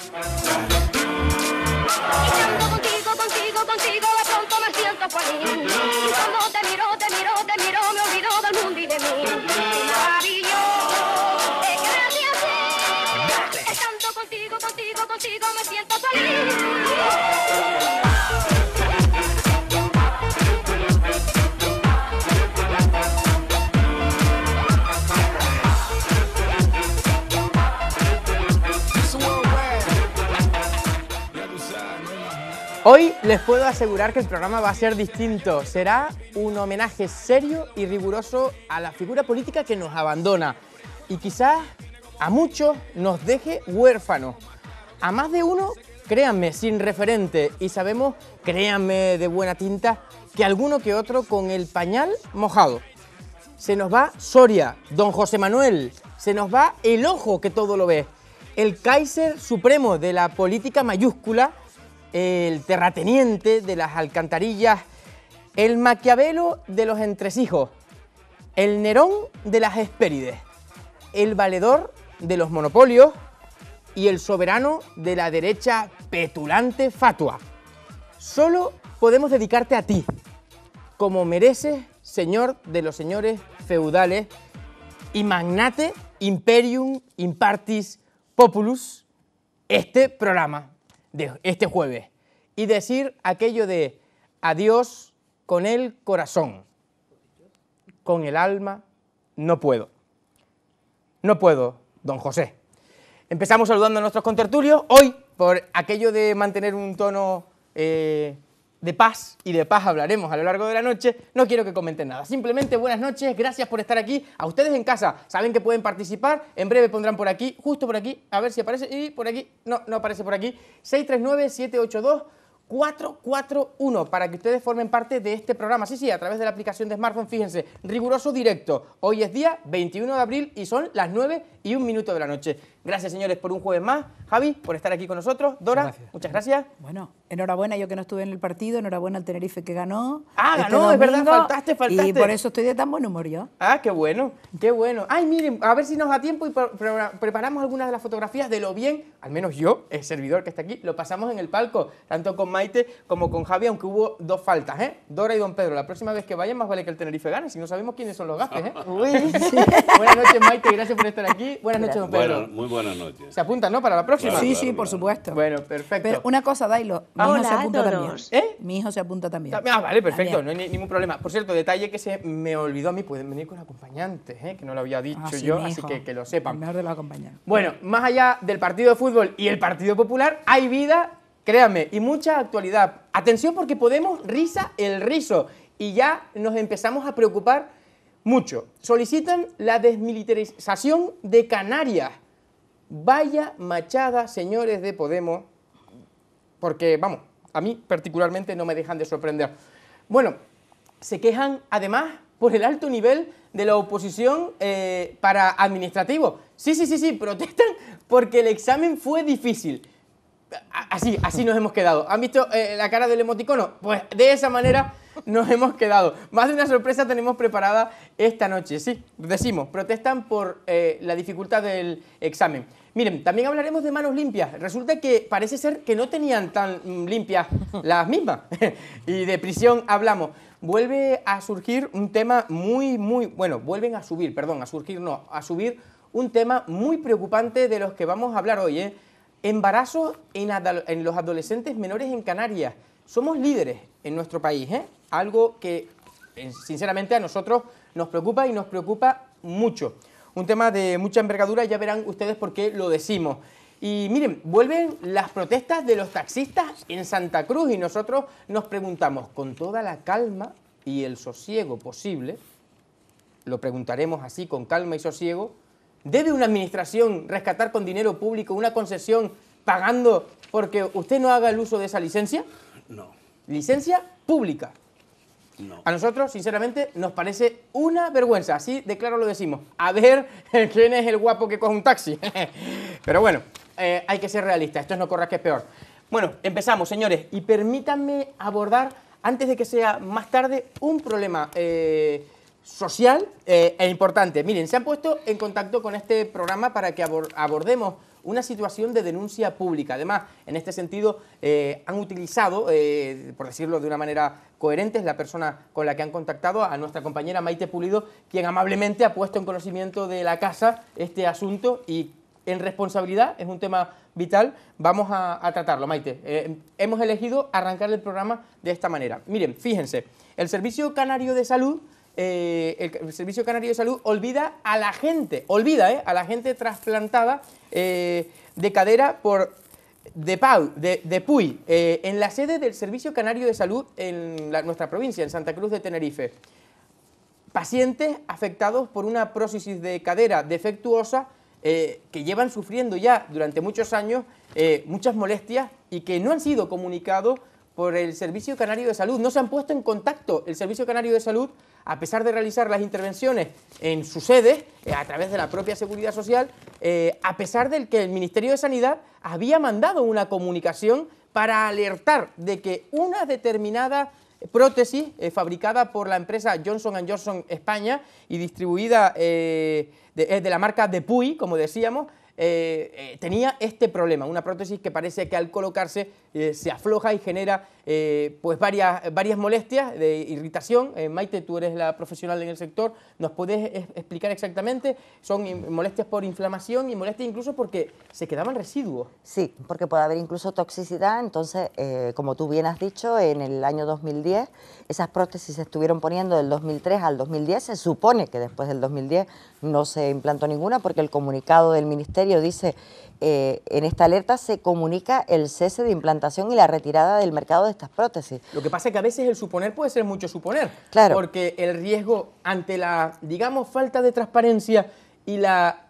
Estando contigo, contigo, contigo, de pronto me siento Y Cuando te miro, te miro, te miro, me olvido del mundo y de mí. Maravilloso, que a ti. Estando contigo, contigo, contigo, me siento feliz. Hoy les puedo asegurar que el programa va a ser distinto. Será un homenaje serio y riguroso a la figura política que nos abandona y quizás a muchos nos deje huérfanos. A más de uno, créanme, sin referente. Y sabemos, créanme de buena tinta, que alguno que otro con el pañal mojado. Se nos va Soria, don José Manuel, se nos va el ojo que todo lo ve. El Kaiser supremo de la política mayúscula el terrateniente de las alcantarillas, el maquiavelo de los entresijos, el Nerón de las Hespérides, el valedor de los monopolios y el soberano de la derecha petulante fatua. Solo podemos dedicarte a ti, como mereces, señor de los señores feudales y magnate imperium impartis populus, este programa de este jueves y decir aquello de adiós con el corazón, con el alma no puedo. No puedo, don José. Empezamos saludando a nuestros contertulios hoy por aquello de mantener un tono eh, de paz y de paz hablaremos a lo largo de la noche, no quiero que comenten nada. Simplemente buenas noches, gracias por estar aquí. A ustedes en casa, saben que pueden participar. En breve pondrán por aquí, justo por aquí, a ver si aparece. Y por aquí, no, no aparece por aquí. 639-782-441 para que ustedes formen parte de este programa. Sí, sí, a través de la aplicación de smartphone, fíjense, riguroso directo. Hoy es día 21 de abril y son las 9 y un minuto de la noche. Gracias, señores, por un jueves más. Javi, por estar aquí con nosotros. Dora, muchas gracias. Bueno, enhorabuena yo que no estuve en el partido, enhorabuena al Tenerife que ganó. Ah, ganó, es verdad, faltaste, faltaste. Y por eso estoy de tan buen humor yo. Ah, qué bueno, qué bueno. Ay, miren, a ver si nos da tiempo y preparamos algunas de las fotografías de lo bien, al menos yo, el servidor que está aquí, lo pasamos en el palco, tanto con Maite como con Javi, aunque hubo dos faltas, ¿eh? Dora y Don Pedro, la próxima vez que vayan más vale que el Tenerife gane, si no sabemos quiénes son los gastos, ¿eh? Buenas noches, Maite, gracias por estar aquí. Buenas noches, Don Pedro buenas noches. Se apunta ¿no? Para la próxima. sí, sí, por supuesto. Bueno, perfecto. Pero una cosa, Dailo, mi Hola, hijo se apunta también. ¿Eh? Mi hijo se apunta también. Ah, vale, perfecto, no hay ningún problema. Por cierto, detalle que se me olvidó a mí, pueden venir con acompañantes, ¿eh? que no lo había dicho ah, yo, así que que lo sepan. de Bueno, más allá del partido de fútbol y el Partido Popular, hay vida, créanme, y mucha actualidad. Atención porque Podemos risa el riso y ya nos empezamos a preocupar mucho. Solicitan la desmilitarización de Canarias. Vaya machada, señores de Podemos, porque, vamos, a mí particularmente no me dejan de sorprender. Bueno, se quejan además por el alto nivel de la oposición eh, para administrativo. Sí, sí, sí, sí, protestan porque el examen fue difícil. Así, así nos hemos quedado. ¿Han visto eh, la cara del emoticono? Pues de esa manera nos hemos quedado. Más de una sorpresa tenemos preparada esta noche. Sí, decimos, protestan por eh, la dificultad del examen. Miren, también hablaremos de manos limpias. Resulta que parece ser que no tenían tan mm, limpias las mismas. y de prisión hablamos. Vuelve a surgir un tema muy, muy... Bueno, vuelven a subir, perdón, a surgir no, a subir un tema muy preocupante de los que vamos a hablar hoy. ¿eh? en, los adolescentes menores en Canarias. Somos líderes en nuestro país, ¿eh? Algo que, eh, sinceramente, a nosotros nos preocupa y nos preocupa mucho un tema de mucha envergadura, ya verán ustedes por qué lo decimos. Y miren, vuelven las protestas de los taxistas en Santa Cruz y nosotros nos preguntamos, con toda la calma y el sosiego posible, lo preguntaremos así con calma y sosiego, ¿debe una administración rescatar con dinero público una concesión pagando porque usted no haga el uso de esa licencia? No. Licencia pública. A nosotros, sinceramente, nos parece una vergüenza. Así de claro lo decimos. A ver quién es el guapo que coge un taxi. Pero bueno, eh, hay que ser realistas. Esto es no corra que es peor. Bueno, empezamos, señores. Y permítanme abordar, antes de que sea más tarde, un problema eh, social eh, e importante. Miren, se han puesto en contacto con este programa para que abordemos una situación de denuncia pública. Además, en este sentido, han utilizado, por decirlo de una manera Coherente es la persona con la que han contactado, a nuestra compañera Maite Pulido, quien amablemente ha puesto en conocimiento de la casa este asunto y en responsabilidad, es un tema vital, vamos a, tratarlo, Maite. Eh, hemos elegido arrancar el programa de esta manera. Miren, fíjense, el Servicio Canario de Salud... Eh, el, Servicio Canario de Salud olvida a la gente, olvida eh, a la gente trasplantada de cadera por de, Pau, de, Puy, eh, en la sede del Servicio Canario de Salud en nuestra provincia, en Santa Cruz de Tenerife. Pacientes afectados por una prótesis de cadera defectuosa eh, que llevan sufriendo ya durante muchos años eh, muchas molestias y que no han sido comunicados por el Servicio Canario de Salud. No se han puesto en contacto el Servicio Canario de Salud, a pesar de realizar las intervenciones en su sede, eh, a través de la propia Seguridad Social, eh, a pesar del que el Ministerio de Sanidad había mandado una comunicación para alertar de que una determinada prótesis eh, fabricada por la empresa Johnson Johnson España y distribuida de, la marca Depuy, como decíamos, eh, eh, tenía este problema, una prótesis que parece que al colocarse eh, se afloja y genera eh, pues varias, varias molestias de irritación. Eh, Maite, tú eres la profesional en el sector, ¿nos puedes explicar exactamente? Son molestias por inflamación y molestias incluso porque se quedaban residuos. Sí, porque puede haber incluso toxicidad, entonces, eh, como tú bien has dicho, en el año 2010 esas prótesis se estuvieron poniendo del 2003 al 2010, se supone que después del 2010 no se implantó ninguna porque el comunicado del Ministerio dice eh, en esta alerta se comunica el cese de implantación y la retirada del mercado de estas prótesis. Lo que pasa es que a veces el suponer puede ser mucho suponer, claro. porque el riesgo ante la, digamos, falta de transparencia y la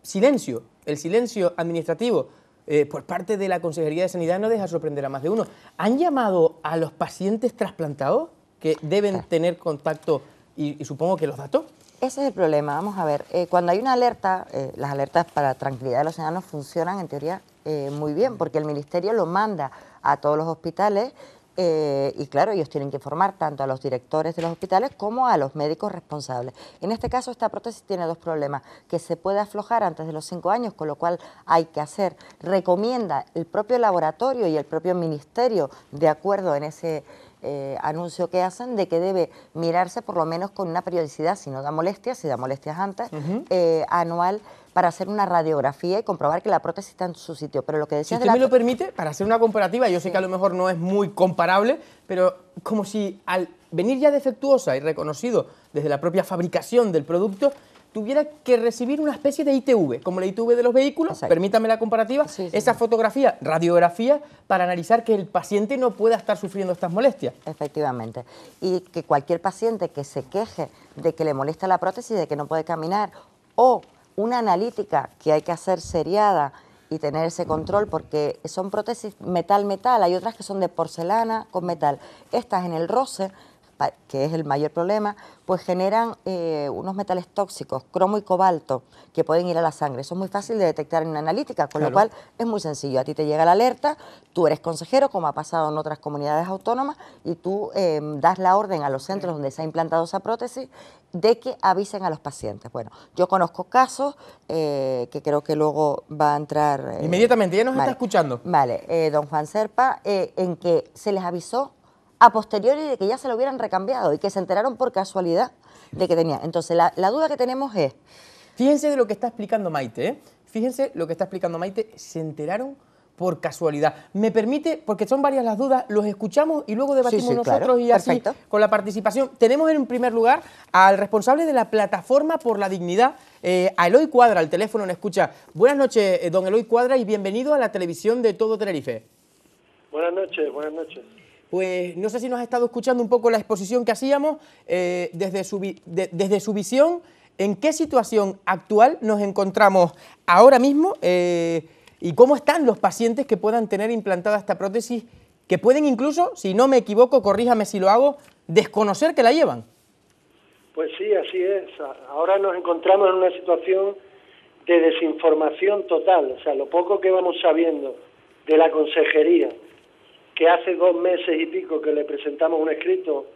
silencio, el silencio administrativo eh, por parte de la Consejería de Sanidad no deja sorprender a más de uno. ¿Han llamado a los pacientes trasplantados que deben tener contacto y supongo que los datos? Ese es el problema. Vamos a ver, eh, cuando hay una alerta, eh, las alertas para tranquilidad de los ciudadanos funcionan en teoría eh, muy bien, porque el Ministerio lo manda a todos los hospitales y claro, ellos tienen que informar tanto a los directores de los hospitales como a los médicos responsables. En este caso, esta prótesis tiene dos problemas, que se puede aflojar antes de los cinco años, con lo cual hay que hacer, recomienda el propio laboratorio y el propio ministerio, de acuerdo en ese eh, anuncio que hacen de que debe mirarse por lo menos con una periodicidad, si no da molestias, si da molestias antes, eh, anual para hacer una radiografía y comprobar que la prótesis está en su sitio. Pero lo que decía... si usted me lo permite, para hacer una comparativa, yo sé que a lo mejor no es muy comparable, pero como si al venir ya defectuosa y reconocido desde la propia fabricación del producto, tuviera que recibir una especie de ITV, como la ITV de los vehículos, permítame la comparativa, esa fotografía, radiografía, para analizar que el paciente no pueda estar sufriendo estas molestias. Efectivamente. Y que cualquier paciente que se queje de que le molesta la prótesis, de que no puede caminar, o una analítica que hay que hacer seriada, y tener ese control porque son prótesis metal-metal, hay otras que son de porcelana con metal. Estas en el roce que es el mayor problema, pues generan eh, unos metales tóxicos, cromo y cobalto, que pueden ir a la sangre. Eso es muy fácil de detectar en una analítica, con lo cual es muy sencillo. A ti te llega la alerta, tú eres consejero, como ha pasado en otras comunidades autónomas, y tú eh, das la orden a los centros donde se ha implantado esa prótesis de que avisen a los pacientes. Bueno, yo conozco casos eh, que creo que luego va a entrar... Inmediatamente, ya nos está escuchando. Vale, don Juan Serpa, en que se les avisó a posteriori de que ya se lo hubieran recambiado y que se enteraron por casualidad de que tenía. Entonces, la, duda que tenemos es... Fíjense de lo que está explicando Maite, ¿eh? Fíjense lo que está explicando Maite, se enteraron por casualidad. Me permite, porque son varias las dudas, los escuchamos y luego debatimos nosotros y así con la participación. Tenemos en primer lugar al responsable de la plataforma por la dignidad, eh, a Eloy Cuadra, el teléfono nos escucha. Buenas noches, eh, don Eloy Cuadra, y bienvenido a la televisión de Todo Tenerife. Buenas noches, buenas noches. Pues no sé si nos ha estado escuchando un poco la exposición que hacíamos eh, desde, su desde su visión, en qué situación actual nos encontramos ahora mismo eh, y cómo están los pacientes que puedan tener implantada esta prótesis, que pueden incluso, si no me equivoco, corríjame si lo hago, desconocer que la llevan. Pues sí, así es. Ahora nos encontramos en una situación de desinformación total, o sea, lo poco que vamos sabiendo de la consejería que hace dos meses y pico que le presentamos un escrito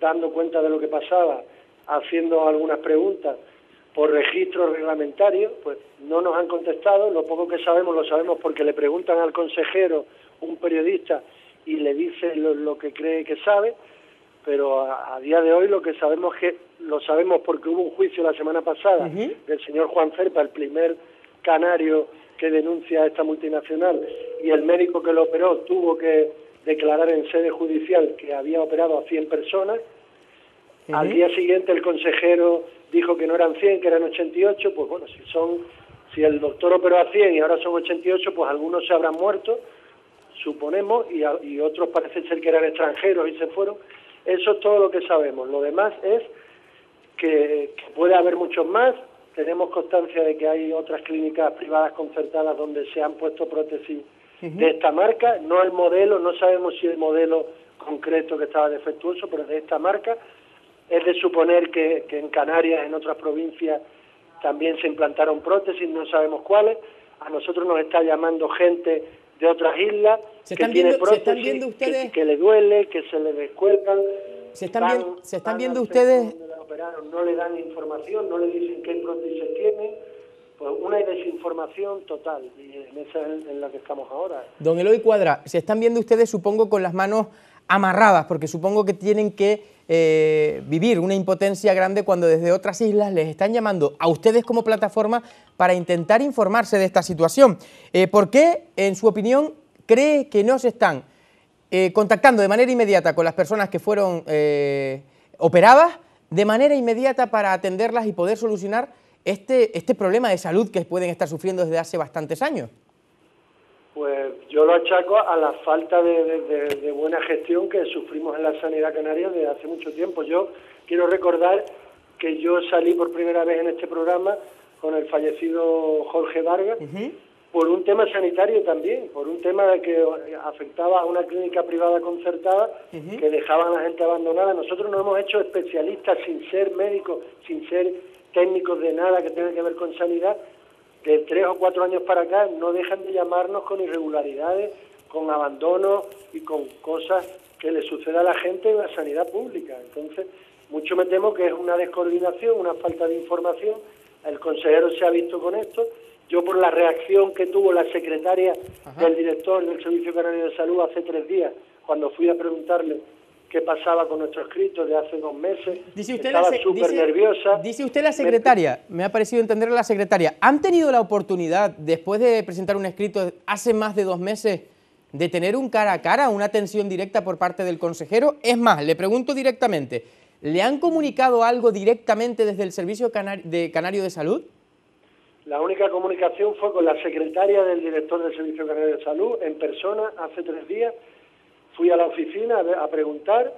dando cuenta de lo que pasaba, haciendo algunas preguntas por registro reglamentario, pues no nos han contestado, lo poco que sabemos lo sabemos porque le preguntan al consejero, un periodista, y le dice lo, que cree que sabe, pero a, día de hoy lo que sabemos que lo sabemos porque hubo un juicio la semana pasada del señor Juan Cerpa, el primer canario que denuncia a esta multinacional, y el médico que lo operó tuvo que declarar en sede judicial que había operado a 100 personas. Al día siguiente el consejero dijo que no eran 100, que eran 88. Pues bueno, si son si el doctor operó a 100 y ahora son 88, pues algunos se habrán muerto, suponemos, y, otros parecen ser que eran extranjeros y se fueron. Eso es todo lo que sabemos. Lo demás es que puede haber muchos más. Tenemos constancia de que hay otras clínicas privadas concertadas donde se han puesto prótesis de esta marca, no el modelo, no sabemos si el modelo concreto que estaba defectuoso, pero de esta marca. Es de suponer que, en Canarias, en otras provincias, también se implantaron prótesis, no sabemos cuáles. A nosotros nos está llamando gente de otras islas se que tiene prótesis, ustedes... que, le duele, que se le descuelgan. ¿Se están, viendo ustedes? no le dan información, no le dicen qué prótesis tiene pues una desinformación total, y en esa es en la que estamos ahora. Don Eloy Cuadra, se están viendo ustedes, supongo, con las manos amarradas, porque supongo que tienen que eh, vivir una impotencia grande cuando desde otras islas les están llamando a ustedes como plataforma para intentar informarse de esta situación. Eh, ¿Por qué, en su opinión, cree que no se están eh, contactando de manera inmediata con las personas que fueron operadas, de manera inmediata para atenderlas y poder solucionar este, este problema de salud que pueden estar sufriendo desde hace bastantes años? Pues yo lo achaco a la falta de, buena gestión que sufrimos en la sanidad canaria desde hace mucho tiempo. Yo quiero recordar que yo salí por primera vez en este programa con el fallecido Jorge Vargas por un tema sanitario también, por un tema que afectaba a una clínica privada concertada que dejaba a la gente abandonada. Nosotros nos hemos hecho especialistas sin ser médicos, sin ser técnicos de nada que tenga que ver con sanidad, de tres o cuatro años para acá no dejan de llamarnos con irregularidades, con abandono y con cosas que le sucede a la gente en la sanidad pública. Entonces, mucho me temo que es una descoordinación, una falta de información. El consejero se ha visto con esto. Yo por la reacción que tuvo la secretaria del director del Servicio Canario de Salud hace tres días, cuando fui a preguntarle qué pasaba con nuestro escrito de hace dos meses. Dice usted Estaba súper nerviosa. Dice usted la secretaria, me ha parecido entender la secretaria. ¿Han tenido la oportunidad, después de presentar un escrito hace más de dos meses, de tener un cara a cara, una atención directa por parte del consejero? Es más, le pregunto directamente, ¿le han comunicado algo directamente desde el Servicio de Canario de Salud? La única comunicación fue con la secretaria del director del Servicio Canario de Salud en persona hace tres días fui a la oficina a, preguntar,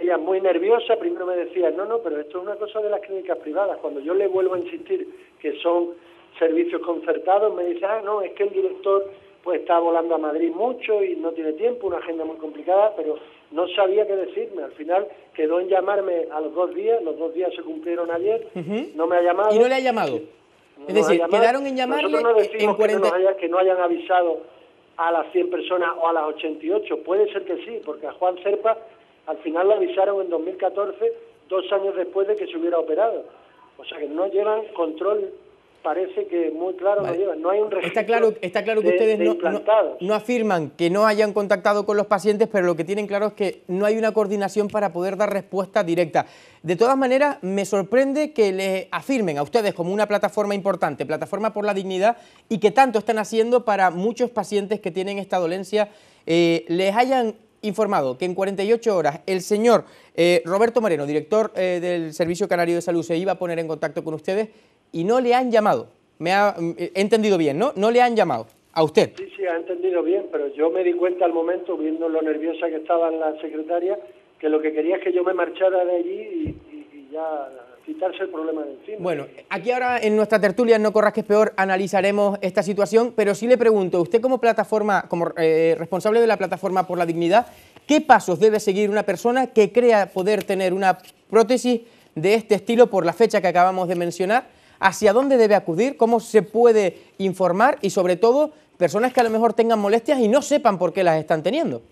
ella muy nerviosa, primero me decía, no, no, pero esto es una cosa de las clínicas privadas, cuando yo le vuelvo a insistir que son servicios concertados, me dice, ah, no, es que el director pues está volando a Madrid mucho y no tiene tiempo, una agenda muy complicada, pero no sabía qué decirme. Al final quedó en llamarme a los dos días, los dos días se cumplieron ayer, no me ha llamado. ¿Y no le ha llamado? es decir, quedaron en llamarle en que, no que no hayan avisado a las 100 personas o a las 88. Puede ser que sí, porque a Juan Serpa al final le avisaron en 2014, dos años después de que se hubiera operado. O sea que no llevan control parece que muy claro No hay un registro Está claro, está claro que ustedes no, afirman que no hayan contactado con los pacientes, pero lo que tienen claro es que no hay una coordinación para poder dar respuesta directa. De todas maneras, me sorprende que les afirmen a ustedes como una plataforma importante, plataforma por la dignidad, y que tanto están haciendo para muchos pacientes que tienen esta dolencia, eh, les hayan informado que en 48 horas el señor eh, Roberto Moreno, director eh, del Servicio Canario de Salud, se iba a poner en contacto con ustedes y no le han llamado. Me ha, mm, he entendido bien, ¿no? No le han llamado a usted. Sí, sí, ha entendido bien, pero yo me di cuenta al momento, viendo lo nerviosa que estaba la secretaria, que lo que quería es que yo me marchara de allí y, ya quitarse el problema de encima. Bueno, aquí ahora en nuestra tertulia No Corras que es Peor analizaremos esta situación, pero sí le pregunto, usted como plataforma, como eh, responsable de la plataforma por la dignidad, ¿qué pasos debe seguir una persona que crea poder tener una prótesis de este estilo por la fecha que acabamos de mencionar? hacia dónde debe acudir, cómo se puede informar y sobre todo personas que a lo mejor tengan molestias y no sepan por qué las están teniendo.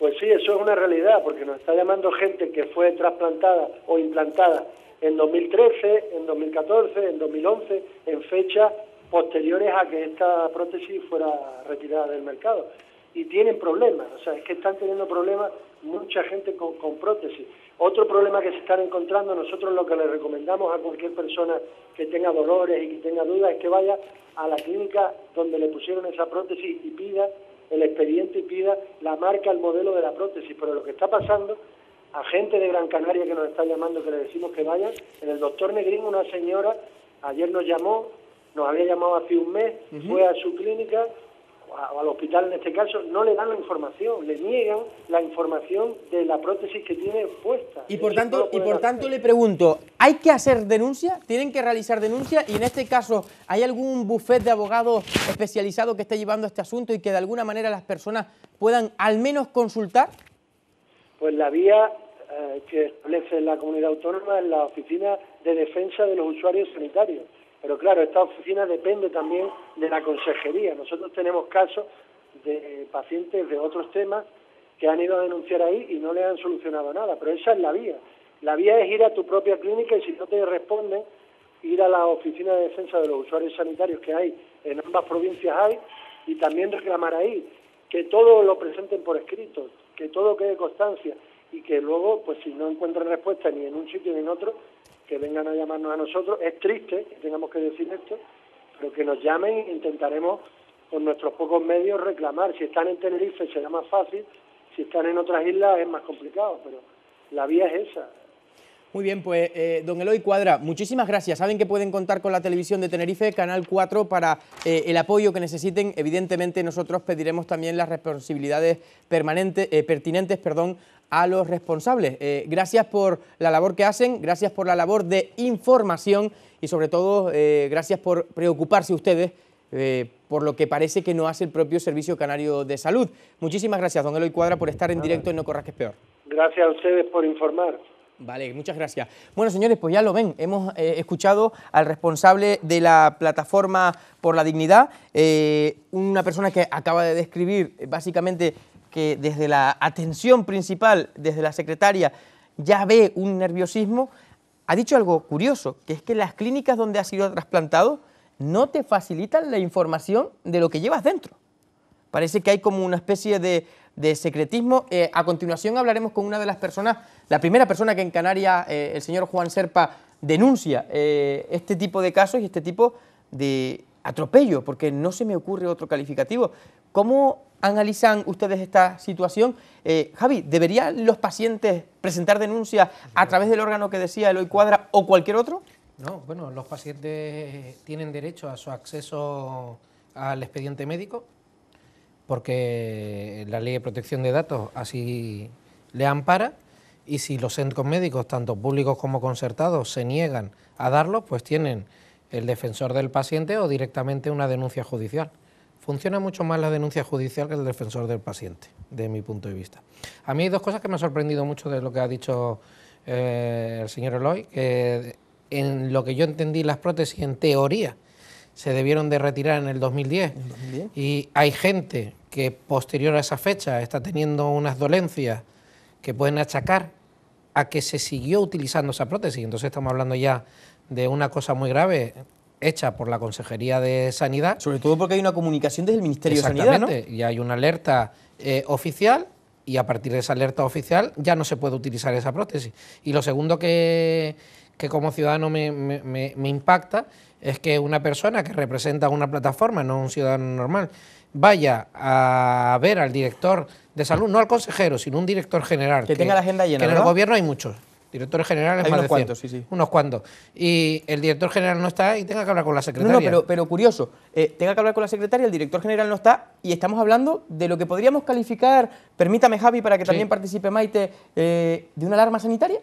Pues sí, eso es una realidad, porque nos está llamando gente que fue trasplantada o implantada en 2013, en 2014, en 2011, en fechas posteriores a que esta prótesis fuera retirada del mercado. Y tienen problemas, o sea, es que están teniendo problemas mucha gente con, prótesis. Otro problema que se están encontrando, nosotros lo que le recomendamos a cualquier persona que tenga dolores y que tenga dudas es que vaya a la clínica donde le pusieron esa prótesis y pida el expediente y pida la marca, el modelo de la prótesis. Pero lo que está pasando, a gente de Gran Canaria que nos está llamando, que le decimos que vaya. en el doctor Negrín una señora ayer nos llamó, nos había llamado hace un mes, fue a su clínica, al hospital en este caso, no le dan la información, le niegan la información de la prótesis que tiene puesta. Y por tanto, y por tanto le pregunto, ¿hay que hacer denuncia? ¿Tienen que realizar denuncia? Y en este caso, ¿hay algún buffet de abogados especializado que esté llevando este asunto y que de alguna manera las personas puedan al menos consultar? Pues la vía eh, que establece la comunidad autónoma es la Oficina de Defensa de los Usuarios Sanitarios. Pero claro, esta oficina depende también de la consejería. Nosotros tenemos casos de pacientes de otros temas que han ido a denunciar ahí y no le han solucionado nada, pero esa es la vía. La vía es ir a tu propia clínica y si no te responden, ir a la oficina de defensa de los usuarios sanitarios que hay, en ambas provincias hay, y también reclamar ahí, que todo lo presenten por escrito, que todo quede constancia y que luego, pues si no encuentran respuesta ni en un sitio ni en otro, que vengan a llamarnos a nosotros. Es triste que tengamos que decir esto, pero que nos llamen intentaremos con nuestros pocos medios reclamar. Si están en Tenerife será más fácil, si están en otras islas es más complicado, pero la vía es esa. Muy bien, pues eh, don Eloy Cuadra, muchísimas gracias. Saben que pueden contar con la televisión de Tenerife, Canal 4, para eh, el apoyo que necesiten. Evidentemente nosotros pediremos también las responsabilidades permanentes, eh, pertinentes perdón, a los responsables. Eh, gracias por la labor que hacen, gracias por la labor de información y sobre todo eh, gracias por preocuparse ustedes eh, por lo que parece que no hace el propio Servicio Canario de Salud. Muchísimas gracias, don Eloy Cuadra, por estar en directo en No Corras que es Peor. Gracias a ustedes por informar. Vale, muchas gracias. Bueno, señores, pues ya lo ven, hemos escuchado al responsable de la plataforma por la dignidad, una persona que acaba de describir básicamente que desde la atención principal, desde la secretaria, ya ve un nerviosismo, ha dicho algo curioso, que es que las clínicas donde has sido trasplantado no te facilitan la información de lo que llevas dentro. Parece que hay como una especie de, secretismo. Eh, a continuación hablaremos con una de las personas, la primera persona que en Canarias eh, el señor Juan Serpa denuncia eh, este tipo de casos y este tipo de atropello, porque no se me ocurre otro calificativo. ¿Cómo analizan ustedes esta situación? Eh, Javi, ¿deberían los pacientes presentar denuncias a través del órgano que decía Eloy Cuadra o cualquier otro? No, bueno, los pacientes tienen derecho a su acceso al expediente médico porque la ley de protección de datos así le ampara y si los centros médicos, tanto públicos como concertados, se niegan a darlo, pues tienen el defensor del paciente o directamente una denuncia judicial funciona mucho más la denuncia judicial que el defensor del paciente, de mi punto de vista. A mí hay dos cosas que me han sorprendido mucho de lo que ha dicho eh, el señor Eloy, en lo que yo entendí las prótesis en teoría se debieron de retirar en el 2010, 2010? y hay gente que posterior a esa fecha está teniendo unas dolencias que pueden achacar a que se siguió utilizando esa prótesis, entonces estamos hablando ya de una cosa muy grave hecha por la Consejería de Sanidad. Sobre todo porque hay una comunicación desde el Ministerio de Sanidad, ¿no? Y hay una alerta eh, oficial y a partir de esa alerta oficial ya no se puede utilizar esa prótesis. Y lo segundo que, como ciudadano me, impacta es que una persona que representa una plataforma, no un ciudadano normal, vaya a ver al director de salud, no al consejero, sino un director general. Que, tenga la agenda llena. Que en el gobierno hay muchos. Director general unos cuantos, sí, sí. Unos cuantos. Y el director general no está y tenga que hablar con la secretaria. No, pero, curioso. Eh, tenga que hablar con la secretaria, el director general no está y estamos hablando de lo que podríamos calificar, permítame Javi para que también participe Maite, eh, de una alarma sanitaria.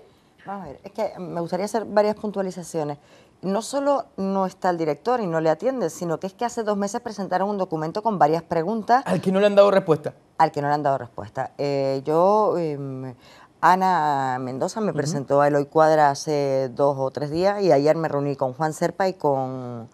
Vamos a ver, es que me gustaría hacer varias puntualizaciones. No solo no está el director y no le atiende, sino que es que hace dos meses presentaron un documento con varias preguntas. Al que no le han dado respuesta. Al que no le han dado respuesta. Eh, yo em, Ana Mendoza me presentó a Eloy Cuadra hace dos o tres días y ayer me reuní con Juan Serpa y con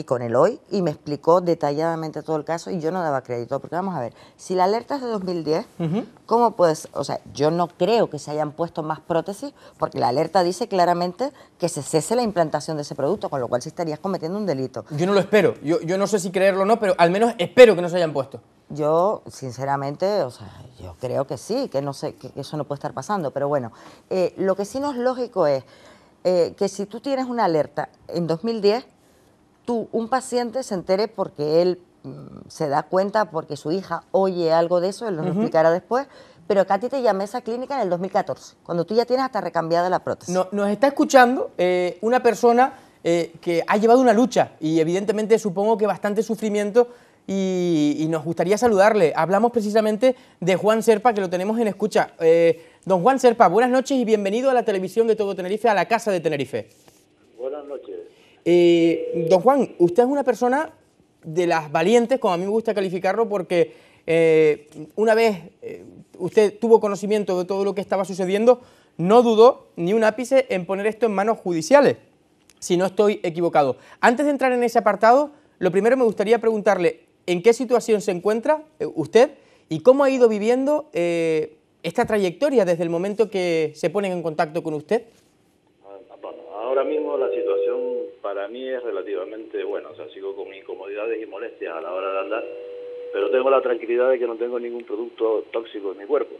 y con el hoy y me explicó detalladamente todo el caso y yo no daba crédito, porque vamos a ver, si la alerta es de 2010, como ¿cómo puedes? O sea, yo no creo que se hayan puesto más prótesis, porque la alerta dice claramente que se cese la implantación de ese producto, con lo cual si estarías cometiendo un delito. Yo no lo espero, yo, yo no sé si creerlo o no, pero al menos espero que no se hayan puesto. Yo, sinceramente, o sea, yo creo que sí, que, no sé, que eso no puede estar pasando, pero bueno, eh, lo que sí no es lógico es... Eh, que si tú tienes una alerta en 2010, un paciente se entere porque él mm, se da cuenta, porque su hija oye algo de eso, él lo explicará después, pero Katy te llamé a esa clínica en el 2014, cuando tú ya tienes hasta recambiada la prótesis. nos está escuchando eh, una persona eh, que ha llevado una lucha y evidentemente supongo que bastante sufrimiento y, nos gustaría saludarle. Hablamos precisamente de Juan Serpa, que lo tenemos en escucha. Eh, don Juan Serpa, buenas noches y bienvenido a la televisión de Todo Tenerife, a la Casa de Tenerife. Eh, don Juan, usted es una persona de las valientes, como a mí me gusta calificarlo, porque eh, una vez eh, usted tuvo conocimiento de todo lo que estaba sucediendo, no dudó ni un ápice en poner esto en manos judiciales, si no estoy equivocado. Antes de entrar en ese apartado, lo primero me gustaría preguntarle en qué situación se encuentra usted y cómo ha ido viviendo esta trayectoria desde el momento que se ponen en contacto con usted. ahora mismo la situación para mí es relativamente bueno. O sea, sigo con incomodidades y molestias a la hora de andar, pero tengo la tranquilidad de que no tengo ningún producto tóxico en mi cuerpo.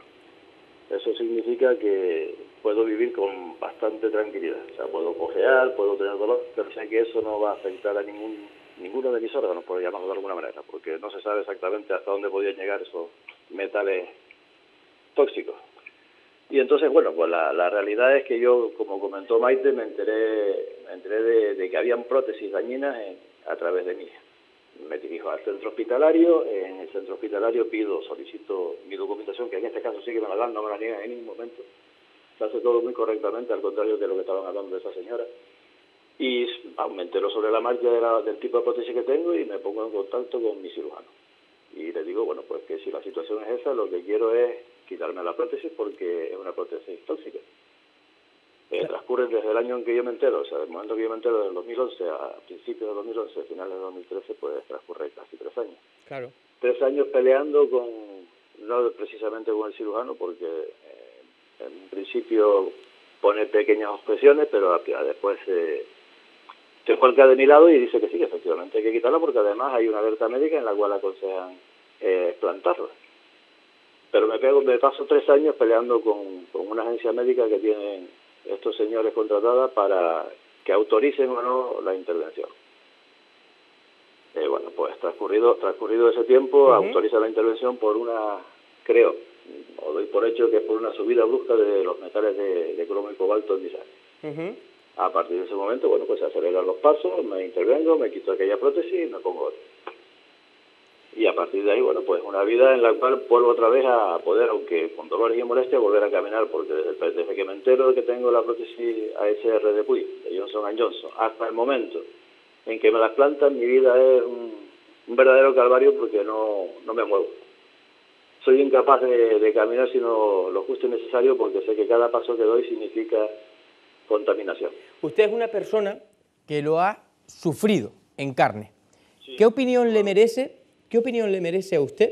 Eso significa que puedo vivir con bastante tranquilidad. O sea, puedo cojear, puedo tener dolor, pero sé que eso no va a afectar a ningún ninguno de mis órganos, por llamarlo de alguna manera, porque no se sabe exactamente hasta dónde podían llegar esos metales tóxicos. Y entonces, bueno, pues la, la realidad es que yo, como comentó Maite, me enteré, me de, que habían prótesis dañinas a través de mí. Me dirijo al centro hospitalario, en el centro hospitalario pido, solicito mi documentación, que en este caso sí que me la dan, no me la niegan en ningún momento. Se hace todo muy correctamente, al contrario de lo que estaban hablando de esa señora. Y ah, me entero sobre la marcha del tipo de prótesis que tengo y me pongo en contacto con mi cirujano. Y le digo, bueno, pues que si la situación es esa, lo que quiero es quitarme la prótesis porque es una prótesis tóxica. Eh, transcurre desde el año en que yo me entero, o sea, del momento que yo me entero, del 2011 a principios de 2011, finales de 2013, pues transcurre casi tres años. Claro. Tres años peleando con, no precisamente con el cirujano, porque eh, en principio pone pequeñas objeciones, pero después se cuelga de mi lado y dice que sí, efectivamente hay que quitarla, porque además hay una alerta médica en la cual aconsejan eh, plantarla. Pero me, pego, me paso tres años peleando con, una agencia médica que tienen estos señores contratadas para que autoricen o no la intervención. Eh, bueno, pues transcurrido, transcurrido ese tiempo, autoriza la intervención por una, creo, o doy por hecho que es por una subida brusca de los metales de, cromo y cobalto en mi A partir de ese momento, bueno, pues se los pasos, me intervengo, me quito aquella prótesis y me pongo otra y a partir de ahí, bueno, pues una vida en la cual vuelvo otra vez a poder, aunque con dolores y molestias, volver a caminar, porque desde, desde, que me entero de que tengo la prótesis ASR de Puy, de Johnson Johnson, hasta el momento en que me las plantan, mi vida es un, verdadero calvario porque no, no me muevo. Soy incapaz de, de caminar sino lo justo y necesario porque sé que cada paso que doy significa contaminación. Usted es una persona que lo ha sufrido en carne. ¿Qué opinión le merece ¿Qué opinión le merece a usted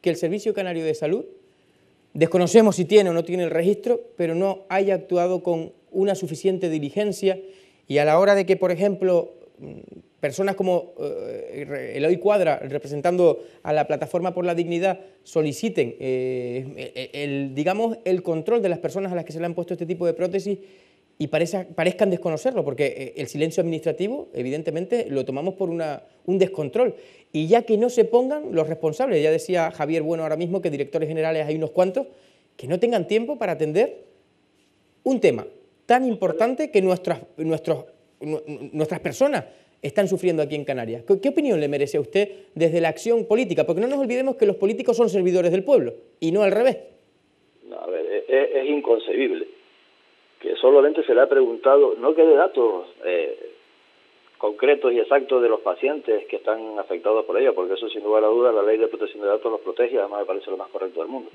que el Servicio Canario de Salud, desconocemos si tiene o no tiene el registro, pero no haya actuado con una suficiente diligencia y a la hora de que, por ejemplo, mm, personas como el eh, Eloy Cuadra, representando a la Plataforma por la Dignidad, soliciten, eh, eh, el, digamos, el control de las personas a las que se le han puesto este tipo de prótesis y parezcan desconocerlo, porque el silencio administrativo, evidentemente, lo tomamos por una un descontrol. Y ya que no se pongan los responsables, ya decía Javier Bueno ahora mismo que directores generales hay unos cuantos, que no tengan tiempo para atender un tema tan importante que nuestras, nuestros, nuestras personas están sufriendo aquí en Canarias. ¿Qué, opinión le merece a usted desde la acción política? Porque no nos olvidemos que los políticos son servidores del pueblo y no al revés. No, a ver, e, e, es, inconcebible que solamente se le ha preguntado, no que de datos, eh, concretos y exactos de los pacientes que están afectados por ello, porque eso sin lugar a duda la ley de protección de datos los protege, además me parece lo más correcto del mundo.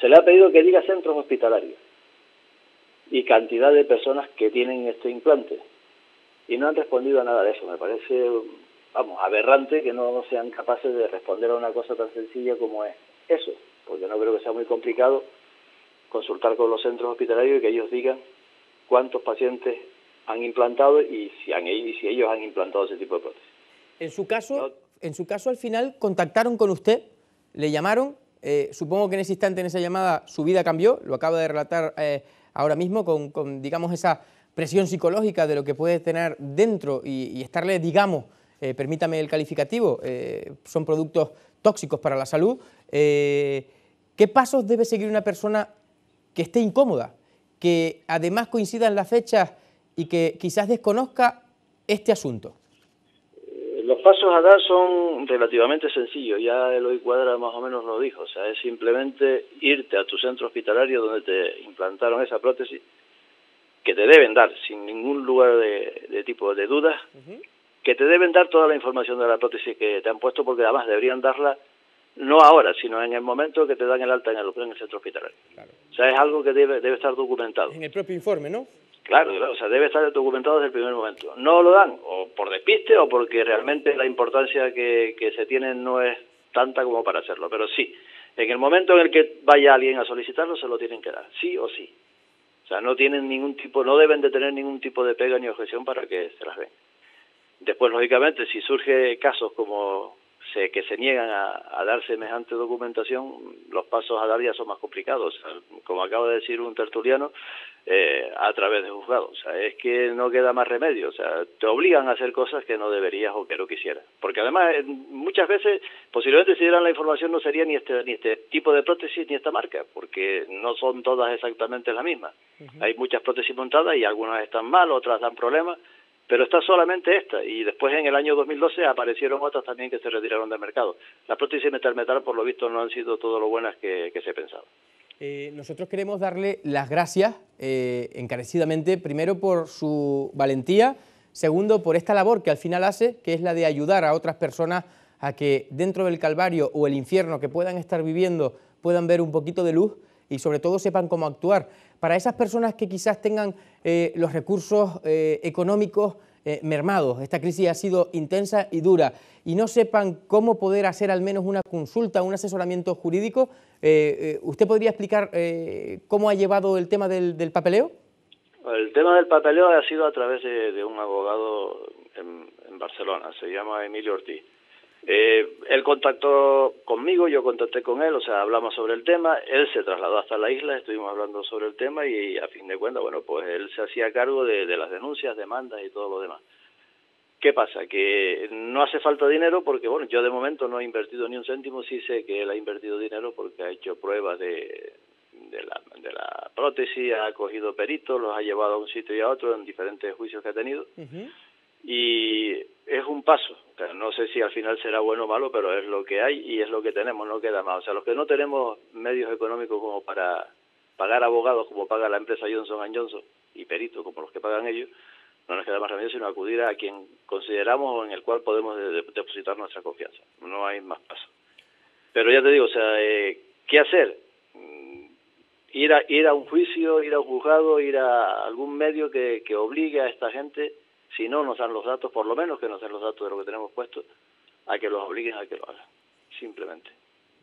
Se le ha pedido que diga centros hospitalarios y cantidad de personas que tienen este implante. Y no han respondido a nada de eso. Me parece, vamos, aberrante que no sean capaces de responder a una cosa tan sencilla como es eso, porque no creo que sea muy complicado consultar con los centros hospitalarios y que ellos digan cuántos pacientes han implantado y si, han, si ellos han implantado ese tipo de prótesis. En su caso, en su caso al final contactaron con usted, le llamaron, eh, supongo que en ese instante, en esa llamada, su vida cambió, lo acaba de relatar eh, ahora mismo con, digamos, esa presión psicológica de lo que puede tener dentro y, estarle, digamos, eh, permítame el calificativo, son productos tóxicos para la salud. ¿Qué pasos debe seguir una persona que esté incómoda, que además coincidan las fechas y que quizás desconozca este asunto? Eh, los pasos a dar son relativamente sencillos, ya Eloy Cuadra más o menos lo dijo, o sea, es simplemente irte a tu centro hospitalario donde te implantaron esa prótesis, que te deben dar sin ningún lugar de, tipo de dudas, que te deben dar toda la información de la prótesis que te han puesto, porque además deberían darla no ahora, sino en el momento que te dan el alta en el, centro hospitalario. O sea, es algo que debe, debe estar documentado. En el propio informe, ¿no? Claro, o sea, debe estar documentado desde el primer momento. No lo dan, o por despiste, o porque realmente la importancia que, se tiene no es tanta como para hacerlo, pero sí, en el momento en el que vaya alguien a solicitarlo, se lo tienen que dar, sí o sí. O sea, no tienen ningún tipo, no deben de tener ningún tipo de pega ni objeción para que se las den. Después, lógicamente, si surge casos como que se niegan a, dar semejante documentación, los pasos a dar ya son más complicados. como acaba de decir un tertuliano, eh, a través de juzgados. O sea, es que no queda más remedio. O sea, te obligan a hacer cosas que no deberías o que no quisieras. Porque además, eh, muchas veces, posiblemente si dieran la información no sería ni este, ni este tipo de prótesis ni esta marca, porque no son todas exactamente las mismas. Hay muchas prótesis montadas y algunas están mal, otras dan problemas. Pero está solamente esta, y después en el año 2012 aparecieron otras también que se retiraron del mercado. Las prótesis metal-metal, por lo visto, no han sido todo lo buenas que, se pensaba. Eh, nosotros queremos darle las gracias eh, encarecidamente, primero por su valentía, segundo por esta labor que al final hace, que es la de ayudar a otras personas a que dentro del calvario o el infierno que puedan estar viviendo puedan ver un poquito de luz y sobre todo sepan cómo actuar para esas personas que quizás tengan eh, los recursos eh, económicos eh, mermados. Esta crisis ha sido intensa y dura y no sepan cómo poder hacer al menos una consulta, un asesoramiento jurídico. ¿Usted podría explicar cómo ha llevado el tema del, papeleo? El tema del papeleo ha sido a través de, un abogado en Barcelona, se llama Emilio Ortiz. Eh, él contactó conmigo, yo contacté con él, o sea, hablamos sobre el tema, él se trasladó hasta la isla, estuvimos hablando sobre el tema y a fin de cuentas, bueno, pues él se hacía cargo de, las denuncias, demandas y todo lo demás. ¿Qué pasa? Que no hace falta dinero porque, bueno, yo de momento no he invertido ni un céntimo, sí sé que él ha invertido dinero porque ha hecho pruebas de, de, la, prótesis, ha cogido peritos, los ha llevado a un sitio y a otro en diferentes juicios que ha tenido. Y es un paso, no sé si al final será bueno o malo, pero es lo que hay y es lo que tenemos, no queda más. O sea, los que no tenemos medios económicos como para pagar abogados como paga la empresa Johnson Johnson y peritos como los que pagan ellos, no nos queda más remedio sino acudir a quien consideramos o en el cual podemos depositar nuestra confianza. No hay más paso. Pero ya te digo, o sea, eh, ¿qué hacer? Mm, ir a, ir a un juicio, ir a un juzgado, ir a algún medio que, que obligue a esta gente si no nos dan los datos, por lo menos que nos den los datos de lo que tenemos puesto, a que los obliguen a que lo hagan, simplemente.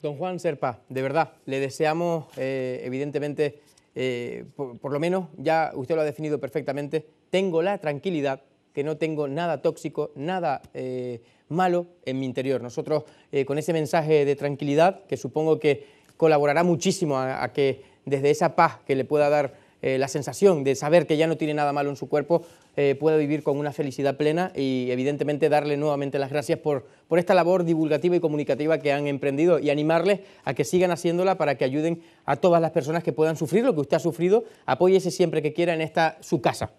Don Juan Serpa, de verdad, le deseamos eh, evidentemente, eh, por, lo menos ya usted lo ha definido perfectamente, tengo la tranquilidad que no tengo nada tóxico, nada eh, malo en mi interior. Nosotros con ese mensaje de tranquilidad, que supongo que colaborará muchísimo a, que desde esa paz que le pueda dar eh, la sensación de saber que ya no tiene nada malo en su cuerpo, eh, pueda vivir con una felicidad plena y evidentemente darle nuevamente las gracias por, por esta labor divulgativa y comunicativa que han emprendido y animarles a que sigan haciéndola para que ayuden a todas las personas que puedan sufrir lo que usted ha sufrido. Apóyese siempre que quiera en esta su casa.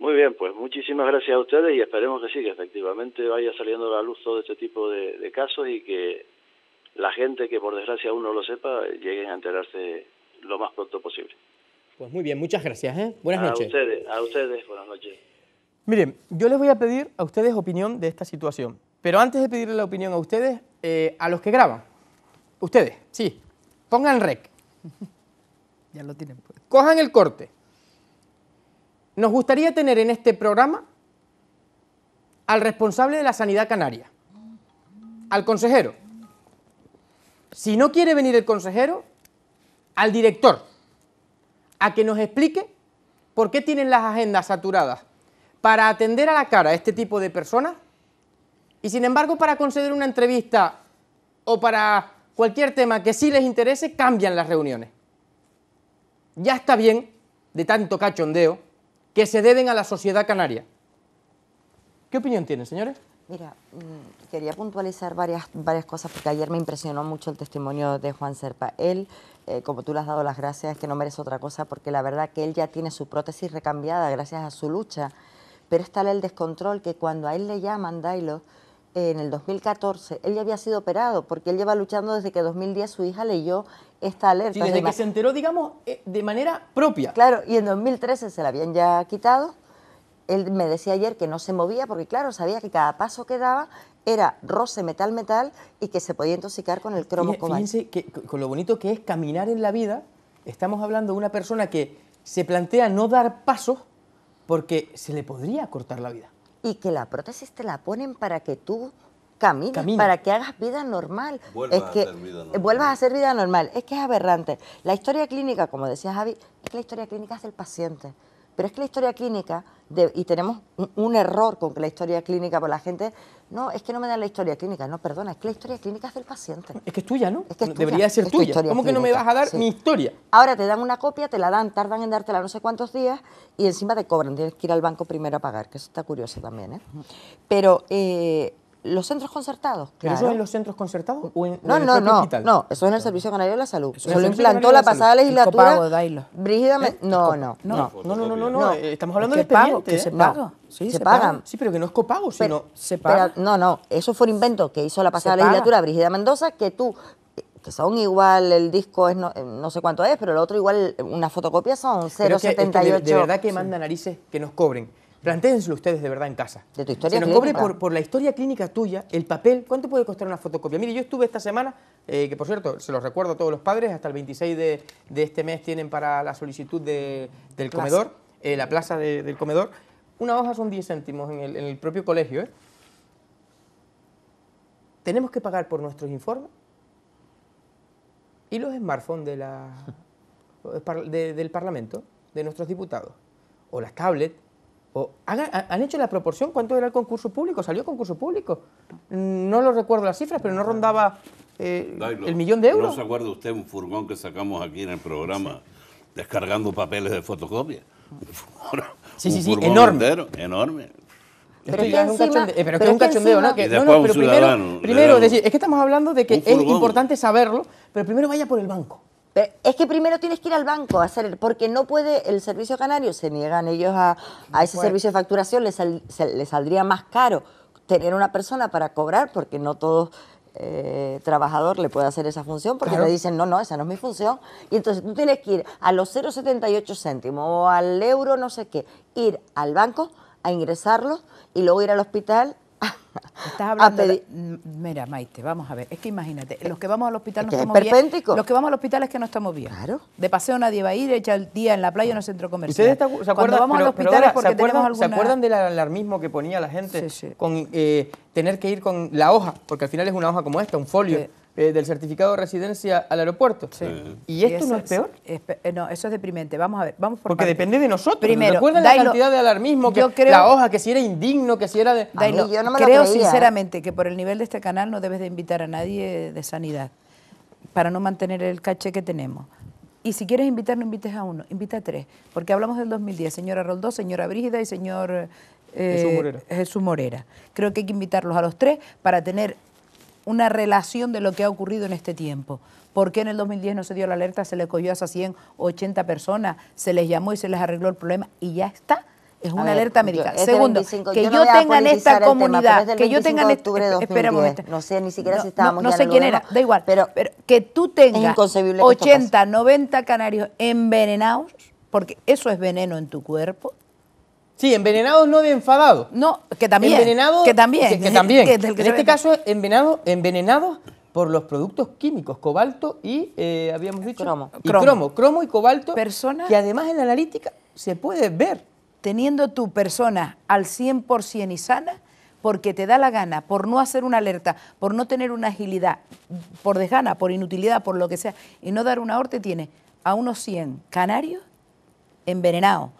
Muy bien, pues muchísimas gracias a ustedes y esperemos que sí, que efectivamente vaya saliendo a la luz todo este tipo de, de casos y que la gente que por desgracia aún no lo sepa lleguen a enterarse lo más pronto posible. Pues muy bien, muchas gracias. ¿eh? Buenas noches. Ustedes, a ustedes, buenas noches. Miren, yo les voy a pedir a ustedes opinión de esta situación. Pero antes de pedirle la opinión a ustedes, eh, a los que graban, ustedes, sí, pongan rec. Ya lo tienen. Pues. Cojan el corte. Nos gustaría tener en este programa al responsable de la sanidad canaria, al consejero. Si no quiere venir el consejero, al director a que nos explique por qué tienen las agendas saturadas para atender a la cara a este tipo de personas y sin embargo para conceder una entrevista o para cualquier tema que sí les interese cambian las reuniones. Ya está bien de tanto cachondeo que se deben a la sociedad canaria. ¿Qué opinión tienen, señores? Mira, mm, quería puntualizar varias, varias cosas porque ayer me impresionó mucho el testimonio de Juan Serpa. Él, eh, como tú le has dado las gracias, es que no merece otra cosa porque la verdad que él ya tiene su prótesis recambiada gracias a su lucha, pero está el descontrol que cuando a él le llaman Dailo, en el 2014, él ya había sido operado porque él lleva luchando desde que 2010 su hija leyó esta alerta. Sí, desde que se enteró, digamos, eh, de manera propia. Claro, y en 2013 se la habían ya quitado él me decía ayer que no se movía porque, claro, sabía que cada paso que daba era roce metal-metal y que se podía intoxicar con el cromo y Fíjense que con lo bonito que es caminar en la vida, estamos hablando de una persona que se plantea no dar pasos porque se le podría cortar la vida. Y que la prótesis te la ponen para que tú camines, para que hagas vida normal. Vuelvas, es que, a hacer vida normal. vuelvas a hacer vida normal. Es que es aberrante. La historia clínica, como decía Javi, es la historia clínica es del paciente. Pero es que la historia clínica, y tenemos un, error con que la historia clínica, por la gente, no, es que no me dan la historia clínica, no, perdona, es que la historia clínica es del paciente. Es que es tuya, ¿no? Debería ser tuya. ¿Cómo que no me vas a dar mi historia? Ahora te dan una copia, te la dan, tardan en dártela no sé cuántos días y encima te cobran, tienes que ir al banco primero a pagar, que eso está curioso también, ¿eh? Pero... Eh, los centros concertados, claro. ¿Eso en los centros concertados o en, el o en no, el no, No, eso es en el Servicio Canario de la Salud. Eso, lo implantó la, pasada legislatura. Brígida, ¿Eh? No, no, no, no, no, no, Estamos hablando del pago. Que ¿eh? se paga. Sí, se, pagan. Sí, pero que no es copago, sino se paga. Pero, no, no, eso fue un invento que hizo la pasada legislatura Brígida Mendoza, que tú que son igual, el disco es no, sé cuánto es, pero el otro igual, una fotocopia son 0,78. De, de, verdad que manda narices que nos cobren. Plantéenselo ustedes de verdad en casa. De tu historia Se nos cobre por, la historia clínica tuya, el papel, ¿cuánto puede costar una fotocopia? Mire, yo estuve esta semana, eh, que por cierto, se los recuerdo a todos los padres, hasta el 26 de, este mes tienen para la solicitud del comedor, eh, la plaza del comedor. Una hoja son 10 céntimos en el, propio colegio. ¿eh? Tenemos que pagar por nuestros informes y los smartphones del Parlamento, de nuestros diputados, o las tablets ¿Han hecho la proporción? ¿Cuánto era el concurso público? ¿Salió concurso público? No lo recuerdo las cifras, pero no rondaba eh, el millón de euros. ¿No se acuerda usted un furgón que sacamos aquí en el programa descargando papeles de fotocopia? Sí, sí, sí, enorme. enorme. Pero, es que es un cachondeo, ¿no? Que, no pero primero, es que estamos hablando de que es importante saberlo, pero primero vaya por el banco es que primero tienes que ir al banco a hacer, porque no puede, el servicio canario se niegan ellos a, ese servicio de facturación, les, saldría más caro tener una persona para cobrar, porque no todo eh, trabajador le puede hacer esa función, porque le dicen, no, no, esa no es mi función. Y entonces tú tienes que ir a los 0,78 céntimos o al euro, no sé qué, ir al banco a ingresarlo y luego ir al hospital Estás ah, hablando Mira, Maite, vamos a ver. Es que imagínate, los que vamos al hospital no estamos bien. Los que vamos al hospital es que no estamos bien. Claro. De paseo nadie va a ir, echa el día en la playa o en el centro comercial. se acuerdan, del alarmismo que ponía la gente con eh, tener que ir con la hoja? Porque al final es una hoja como esta, un folio. Eh, del certificado de residencia al aeropuerto. Sí. ¿Y esto no es peor? Eh, no, eso es deprimente. Vamos a ver, vamos Porque depende de nosotros. Primero, Recuerda la cantidad de alarmismo? Que, la hoja, que si era indigno, que si era de... yo creo ¿eh? sinceramente que por el nivel de este canal no debes de invitar a nadie de sanidad para no mantener el caché que tenemos. Y si quieres invitar, no invites a uno, invita a tres. Porque hablamos del 2010, señora Roldó, señora Brígida y señor Jesús, Morera. Jesús Morera. Creo que hay que invitarlos a los tres para tener una relación de lo que ha ocurrido en este tiempo. ¿Por qué en el 2010 no se dio la alerta? Se le cogió a esas 180 personas, se les llamó y se les arregló el problema y ya está. Es una alerta médica. Este Segundo, que yo, tenga en esta comunidad, que yo tenga en este- espera un momento. No sé ni siquiera si estábamos No, sé quién era, da igual. Pero, pero que tú tengas 80, 90 canarios envenenados, porque eso es veneno en tu cuerpo, Sí, envenenados no de enfadado. No, que también. Envenenados. Que también. Que, eh, también. en este caso, envenenados por los productos químicos, cobalto y, eh, habíamos dicho, cromo. Y cromo. cromo. y cobalto, Personas que además en la analítica se puede ver. Teniendo tu persona al 100% y sana, porque te da la gana, por no hacer una alerta, por no tener una agilidad, por desgana, por inutilidad, por lo que sea, y no dar una orden, tiene a unos 100 canarios envenenados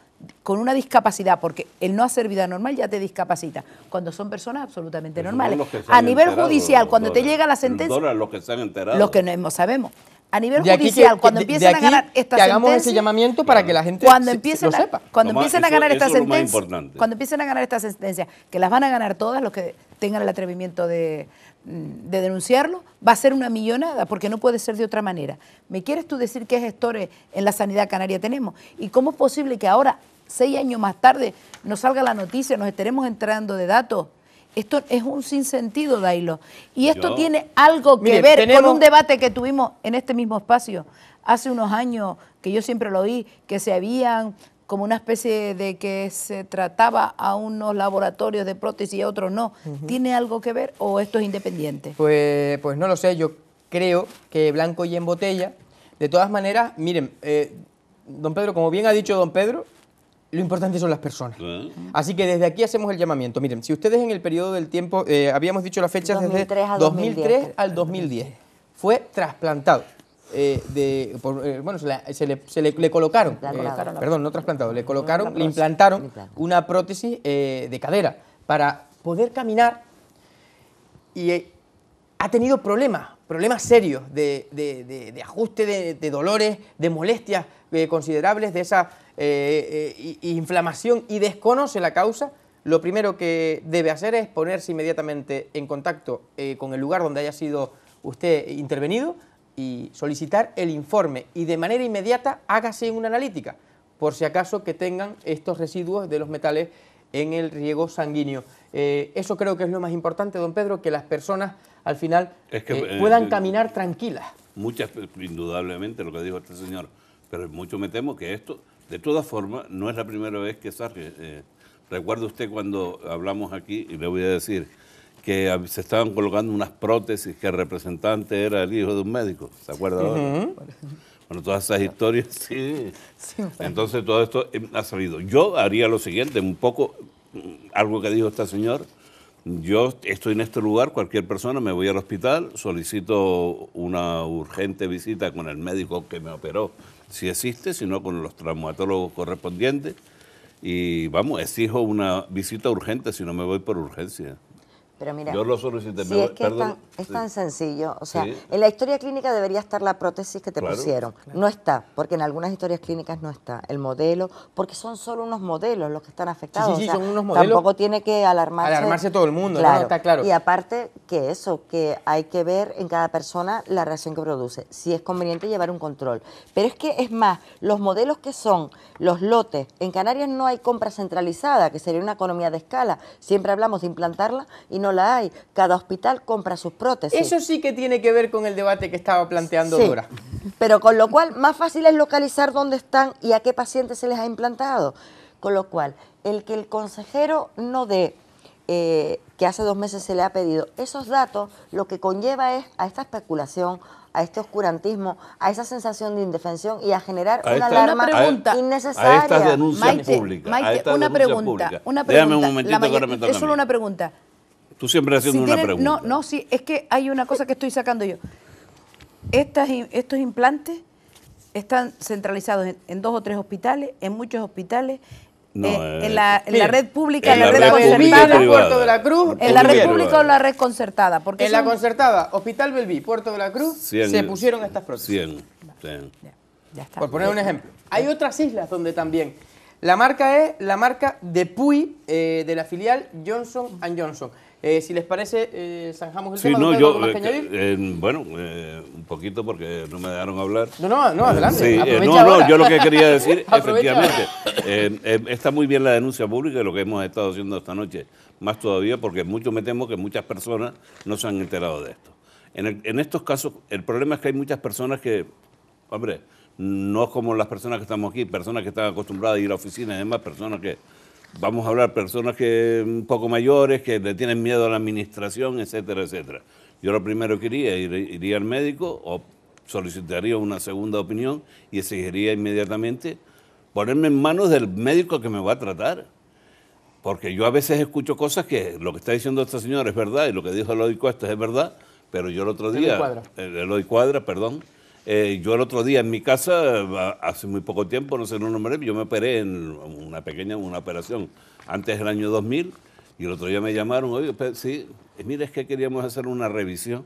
con una discapacidad, porque el no hacer vida normal ya te discapacita, cuando son personas absolutamente normales. A nivel judicial, cuando te llega la sentencia... los que han enterado Los que no sabemos. A nivel judicial, cuando empiecen a ganar esta que hagamos ese llamamiento para que la gente lo sepa. Cuando empiecen a ganar esta sentencia, cuando empiecen a ganar esta sentencia, que las van a ganar todas los que tengan el atrevimiento de, mm, de denunciarlo, va a ser una millonada, porque no puede ser de otra manera. ¿Me quieres tú decir qué gestores en la sanidad canaria tenemos? ¿Y cómo es posible que ahora seis años más tarde nos salga la noticia, nos estaremos entrando de datos. Esto es un sinsentido, Dailo. Y esto tiene algo que ver con un debate que tuvimos en este mismo espacio hace unos años, que yo siempre lo oí, que se habían como una especie de que se trataba a unos laboratorios de prótesis y a otros no. ¿Tiene algo que ver o esto es independiente? Pues, pues no lo sé, yo creo que blanco y en botella. De todas maneras, miren, eh, don Pedro, como bien ha dicho don Pedro, lo importante son las personas. ¿Eh? Así que desde aquí hacemos el llamamiento. Miren, si ustedes en el periodo del tiempo, eh, habíamos dicho la fecha desde 2003, al 2010, fue trasplantado. Eh, de, bueno, se, le, colocaron, perdón, no trasplantado, le colocaron, le implantaron una prótesis de cadera para poder caminar y ha tenido problemas, problemas serios de, de ajuste, de, dolores, de molestias considerables de esa eh, eh, inflamación y desconoce la causa, lo primero que debe hacer es ponerse inmediatamente en contacto eh, con el lugar donde haya sido usted intervenido y solicitar el informe y de manera inmediata hágase una analítica, por si acaso que tengan estos residuos de los metales en el riego sanguíneo. eso creo que es lo más importante, don Pedro, que las personas al final puedan caminar tranquilas. Muchas, indudablemente, lo que dijo este señor, pero mucho me temo que esto de todas formas, no es la primera vez que sale. Recuerde eh, recuerda usted cuando hablamos aquí, y le voy a decir, que se estaban colocando unas prótesis que el representante era el hijo de un médico. ¿Se acuerda Bueno, todas esas historias, sí. Entonces todo esto eh, ha salido. Yo haría lo siguiente, un poco mm, algo que dijo esta señor Yo estoy en este lugar, cualquier persona, me voy al hospital, solicito una urgente visita con el médico que me operó si existe, sino con los traumatólogos correspondientes. Y vamos, exijo una visita urgente si no me voy por urgencia. Pero mira, yo lo es tan, sencillo. O sea, en la historia clínica debería estar la prótesis que te pusieron. No está, porque en algunas historias clínicas no está el modelo, porque son solo unos modelos los que están afectados. Tampoco tiene que alarmarse. Alarmarse todo el mundo, está claro. Y aparte que eso, que hay que ver en cada persona la reacción que produce. Si es conveniente llevar un control. Pero es que es más, los modelos que son los lotes, en Canarias no hay compra centralizada, que sería una economía de escala. Siempre hablamos de implantarla y no la hay. Cada hospital compra sus prótesis. Eso sí que tiene que ver con el debate que estaba planteando ahora. Pero con lo cual, más fácil es localizar dónde están y a qué pacientes se les ha implantado. Con lo cual, el que el consejero no dé, eh, que hace dos meses se le ha pedido, esos datos, lo que conlleva es a esta especulación, a este oscurantismo, a esa sensación de indefensión y a generar una alarma innecesaria. A Maite, una, pregunta, un momentito que Es solo una pregunta. Tú siempre haciendo una pregunta. No, no, sí, es que hay una cosa que estoy sacando yo. Estas, estos implantes están centralizados en, dos o tres hospitales, en muchos hospitales, en, la, red pública, en la, red, concertada, en Puerto de la Cruz, en la red pública o la red concertada. Porque en la concertada, Hospital Belví, Puerto de la Cruz, se pusieron estas prótesis. Por poner un ejemplo. Hay otras islas donde también. La marca es la marca de Puy eh, de la filial Johnson Johnson. Eh, si les parece, eh, zanjamos el tema. No, yo, eh, que bueno, un poquito porque no me dejaron hablar. No, no, no adelante. Sí, no, no, yo lo que quería decir, efectivamente, está muy bien la denuncia pública de lo que hemos estado haciendo esta noche, más todavía porque mucho me temo que muchas personas no se han enterado de esto. En, estos casos, el problema es que hay muchas personas que, hombre, no como las personas que estamos aquí, personas que están acostumbradas a ir a oficinas y demás, personas que vamos a hablar personas que un mm, poco mayores, que le tienen miedo a la administración, etcétera, etcétera. Yo lo primero que iría, ir, iría al médico o solicitaría una segunda opinión y exigiría inmediatamente ponerme en manos del médico que me va a tratar. Porque yo a veces escucho cosas que lo que está diciendo esta señora es verdad y lo que dijo Eloy Cuesta es verdad, pero yo el otro día, Eloy Cuadra, eh, Eloy Cuadra perdón, eh, yo el otro día en mi casa, hace muy poco tiempo, no sé, no nombré, yo me operé en una pequeña una operación antes del año 2000 y el otro día me llamaron, oye, sí, mire, es que queríamos hacer una revisión.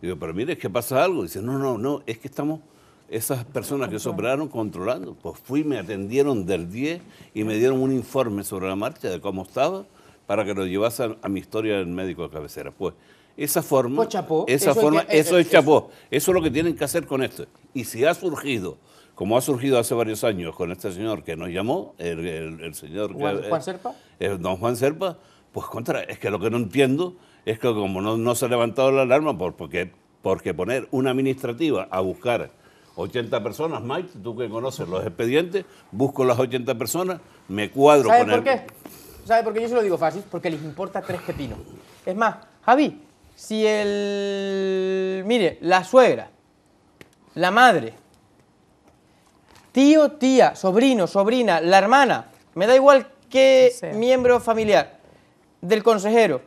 Digo, pero mire, es que pasa algo. Dice, no, no, no, es que estamos, esas personas que sobraron, controlando. Pues fui, me atendieron del 10 y me dieron un informe sobre la marcha de cómo estaba para que lo llevase a, a mi historia del médico de cabecera. Pues esa forma, chapó, esa eso forma, es, eso es, chapó. Eso es lo que tienen que hacer con esto. Y si ha surgido, como ha surgido hace varios años con este señor que nos llamó, el, señor Juan, Serpa, eh, eh, don Juan Serpa, pues contra, es que lo que no entiendo es que como no, se ha levantado la alarma por, porque, porque poner una administrativa a buscar 80 personas, Mike, tú que conoces los expedientes, busco las 80 personas, me cuadro ¿Sabe por qué? ¿sabes por qué yo se lo digo fácil? Porque les importa tres pepinos. Es más, Javi, si el... Mire, la suegra, la madre, tío, tía, sobrino, sobrina, la hermana, me da igual qué miembro familiar del consejero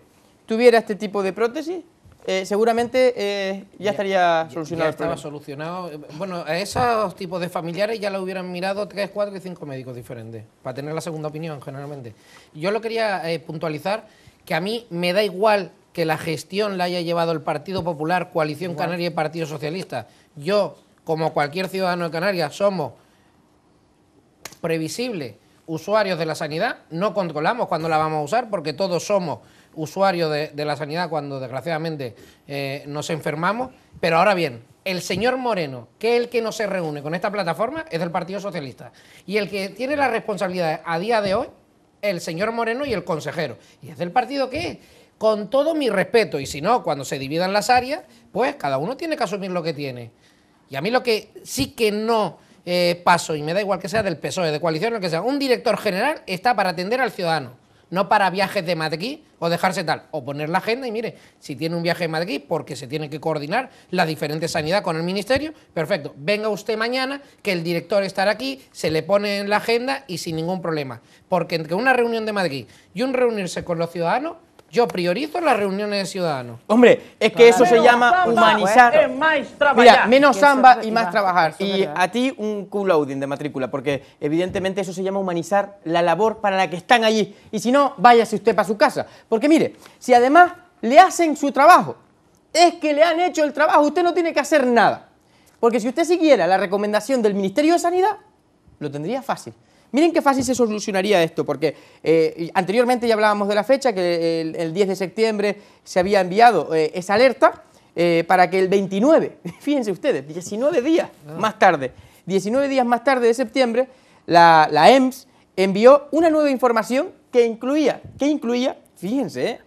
tuviera este tipo de prótesis, eh, seguramente eh, ya, estaría solucionado. estaba solucionado. Bueno, a esos tipos de familiares ya lo hubieran mirado tres, cuatro y cinco médicos diferentes, para tener la segunda opinión generalmente. Yo lo quería eh, puntualizar, que a mí me da igual que la gestión la haya llevado el Partido Popular, Coalición Canaria y Partido Socialista. Yo, como cualquier ciudadano de Canarias, somos previsibles usuarios de la sanidad, no controlamos cuándo la vamos a usar porque todos somos usuarios de, la sanidad cuando desgraciadamente eh, nos enfermamos, pero ahora bien, el señor Moreno, que es el que no se reúne con esta plataforma, es del Partido Socialista. Y el que tiene la responsabilidad a día de hoy, el señor Moreno y el consejero. ¿Y es del partido qué con todo mi respeto, y si no, cuando se dividan las áreas, pues cada uno tiene que asumir lo que tiene. Y a mí lo que sí que no eh, paso, y me da igual que sea del PSOE, de coalición, lo que sea, un director general está para atender al ciudadano, no para viajes de Madrid o dejarse tal, o poner la agenda y mire, si tiene un viaje de Madrid, porque se tiene que coordinar la diferente sanidad con el ministerio, perfecto, venga usted mañana, que el director estará aquí, se le pone en la agenda y sin ningún problema, porque entre una reunión de Madrid y un reunirse con los ciudadanos, yo priorizo las reuniones de ciudadanos. Hombre, es que eso se llama humanizar. más Mira, menos samba y más trabajar. Y a ti un cool loading de matrícula, porque evidentemente eso se llama humanizar la labor para la que están allí. Y si no, váyase usted para su casa. Porque mire, si además le hacen su trabajo, es que le han hecho el trabajo, usted no tiene que hacer nada. Porque si usted siguiera la recomendación del Ministerio de Sanidad, lo tendría fácil. Miren qué fácil se solucionaría esto, porque eh, anteriormente ya hablábamos de la fecha, que el, 10 de septiembre se había enviado eh, esa alerta eh, para que el 29, fíjense ustedes, 19 días ah. más tarde, 19 días más tarde de septiembre, la, la EMS envió una nueva información que incluía, que incluía, fíjense,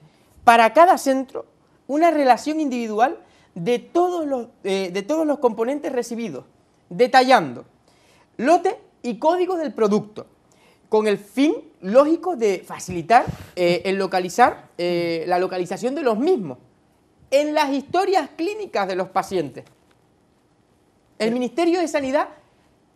para cada centro una relación individual de todos los, de todos los componentes recibidos, detallando lote y códigos del producto, con el fin lógico de facilitar eh, el localizar, eh, la localización de los mismos en las historias clínicas de los pacientes. El Ministerio de Sanidad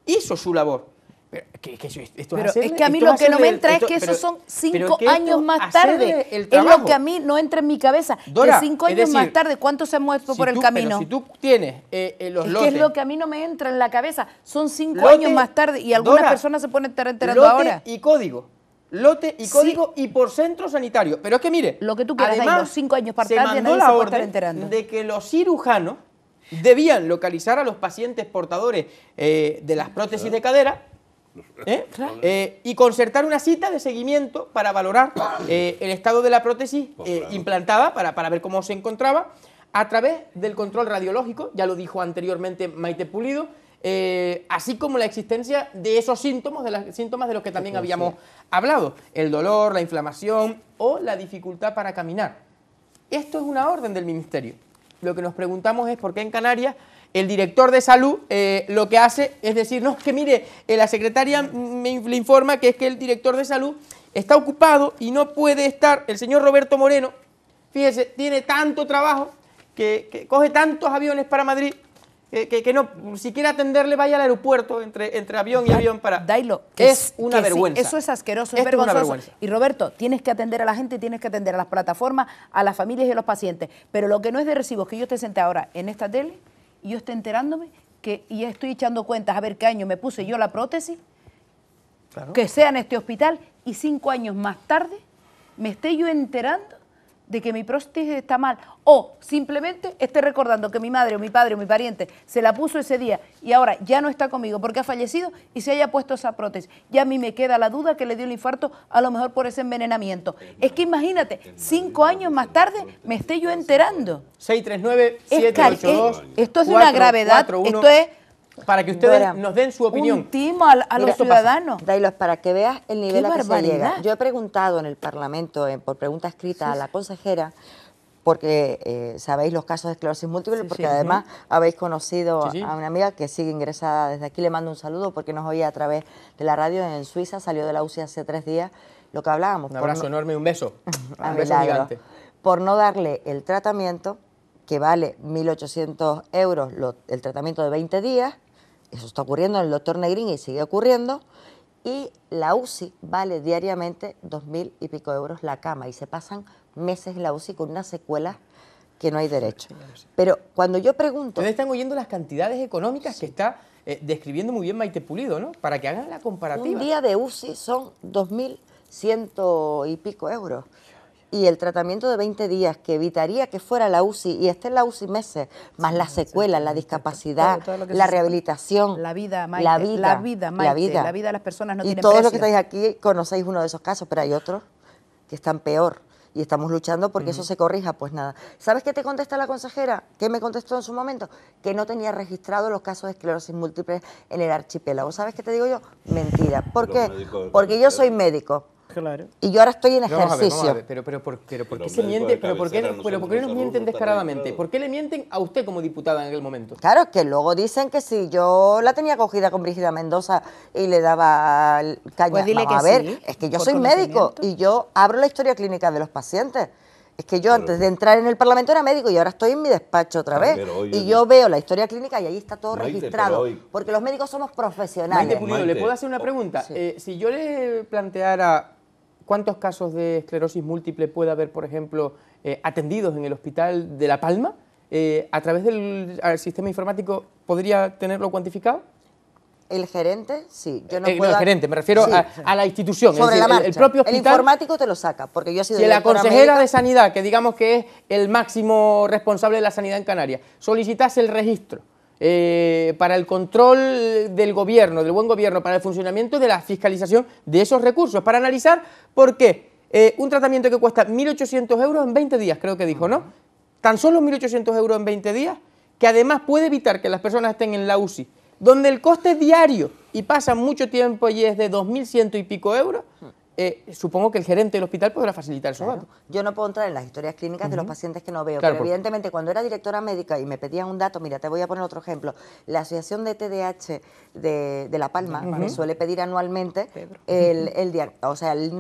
hizo su labor es, que a mí lo que no me entra es que esos son cinco años más tarde. Es lo que a mí no entra en mi cabeza. Dora, que cinco años más tarde, ¿cuánto se han muerto por el camino? si tú tienes eh, eh, los es lo que a mí no me entra en la cabeza. Son cinco años más tarde y algunas personas se ponen enterando lote ahora. y código. Lote y código y por centro sanitario. Pero es que mire. Lo que tú quieras, además, ahí, los cinco años más tarde, estar enterando. de que los cirujanos debían localizar a los pacientes portadores eh, de las prótesis de cadera ¿Eh? Eh, y concertar una cita de seguimiento para valorar eh, el estado de la prótesis implantada, para, ver cómo se encontraba, a través del control radiológico, ya lo dijo anteriormente Maite Pulido, así como la existencia de esos síntomas, de síntomas de los que también habíamos hablado, el dolor, la inflamación o la dificultad para caminar. Esto es una orden del Ministerio. Lo que nos preguntamos es por qué en Canarias el director de salud eh, lo que hace es decir, no, que mire, eh, la secretaria me, le informa que es que el director de salud está ocupado y no puede estar, el señor Roberto Moreno, fíjese, tiene tanto trabajo, que, coge tantos aviones para Madrid, que, no, si quiere atenderle, vaya al aeropuerto entre, avión y avión para. Dailo, es una vergüenza. eso es asqueroso, es vergonzoso. Y Roberto, tienes que atender a la gente, tienes que atender a las plataformas, a las familias y a los pacientes. Pero lo que no es de recibo es que yo te senté ahora en esta tele yo estoy enterándome que y estoy echando cuentas a ver qué año me puse yo la prótesis, que sea en este hospital, y cinco años más tarde me esté yo enterando de que mi prótesis está mal o simplemente esté recordando que mi madre o mi padre o mi pariente se la puso ese día y ahora ya no está conmigo porque ha fallecido y se haya puesto esa prótesis. Ya a mí me queda la duda que le dio el infarto a lo mejor por ese envenenamiento. Es que imagínate, cinco años más tarde me esté yo enterando. 639 esto es de una gravedad, esto es para que ustedes nos den su opinión. Un a, los ciudadanos. Dailos, para que veas el nivel a que se llega. Yo he preguntado en el Parlamento, eh, por pregunta escrita a la consejera, porque eh, sabéis los casos de esclerosis múltiple, porque además habéis conocido a una amiga que sigue ingresada. Desde aquí le mando un saludo porque nos oía a través de la radio en Suiza, salió de la UCI hace tres días, lo que hablábamos. Un abrazo enorme enorme, un beso. un beso gigante. Por no darle el tratamiento, que vale 1.800 euros el tratamiento de 20 días, eso está ocurriendo en el doctor Negrín y sigue ocurriendo. Y la UCI vale diariamente dos mil y pico euros la cama y se pasan meses en la UCI con una secuela que no hay derecho. Pero cuando yo pregunto... Ustedes están oyendo las cantidades económicas que está eh, describiendo muy bien Maite Pulido, ¿no? Para que hagan la comparativa. Un día de UCI son dos mil ciento y pico euros y el tratamiento de 20 días que evitaría que fuera la UCI y esté en la UCI meses, más la secuela, la discapacidad, la rehabilitación. La vida, la vida, la vida, la, vida. de las personas no y todo todos los que estáis aquí conocéis uno de esos casos, pero hay otros que están peor y estamos luchando porque eso se corrija, pues nada. ¿Sabes qué te contesta la consejera? ¿Qué me contestó en su momento? Que no tenía registrado los casos de esclerosis múltiple en el archipiélago. ¿Sabes qué te digo yo? Mentira. ¿Por qué? Porque yo soy médico. Claro. Y yo ahora estoy en ejercicio. pero, pero, por, pero, ¿por qué se miente? ¿Pero por qué, nos mienten descaradamente? ¿Por qué le mienten a usted como diputada en aquel momento? Claro, es que luego dicen que si yo la tenía cogida con Brígida Mendoza y le daba caña. Pues a ver, es que yo soy médico y yo abro la historia clínica de los pacientes. Es que yo antes de entrar en el Parlamento era médico y ahora estoy en mi despacho otra vez. y yo veo la historia clínica y ahí está todo registrado. Porque los médicos somos profesionales. Maite Pulido, ¿le puedo hacer una oh, pregunta? Eh, si yo le planteara ¿Cuántos casos de esclerosis múltiple puede haber, por ejemplo, eh, atendidos en el Hospital de La Palma? Eh, ¿A través del sistema informático podría tenerlo cuantificado? El gerente, sí. Yo no, eh, el gerente, me refiero a, la institución. El, propio hospital, el informático te lo saca, porque yo he sido Si la consejera de Sanidad, que digamos que es el máximo responsable de la sanidad en Canarias, solicitas el registro eh, para el control del gobierno, del buen gobierno, para el funcionamiento de la fiscalización de esos recursos, para analizar por qué eh, un tratamiento que cuesta 1.800 euros en 20 días, creo que dijo, ¿no? Tan solo 1.800 euros en 20 días, que además puede evitar que las personas estén en la UCI, donde el coste diario y pasa mucho tiempo y es de 2.100 y pico euros, hmm. Eh, supongo que el gerente del hospital podrá facilitar esos Yo no puedo entrar en las historias clínicas de los pacientes que no veo, pero evidentemente cuando era directora médica y me pedían un dato, mira, te voy a poner otro ejemplo, la Asociación de TDAH de, La Palma me suele pedir anualmente el,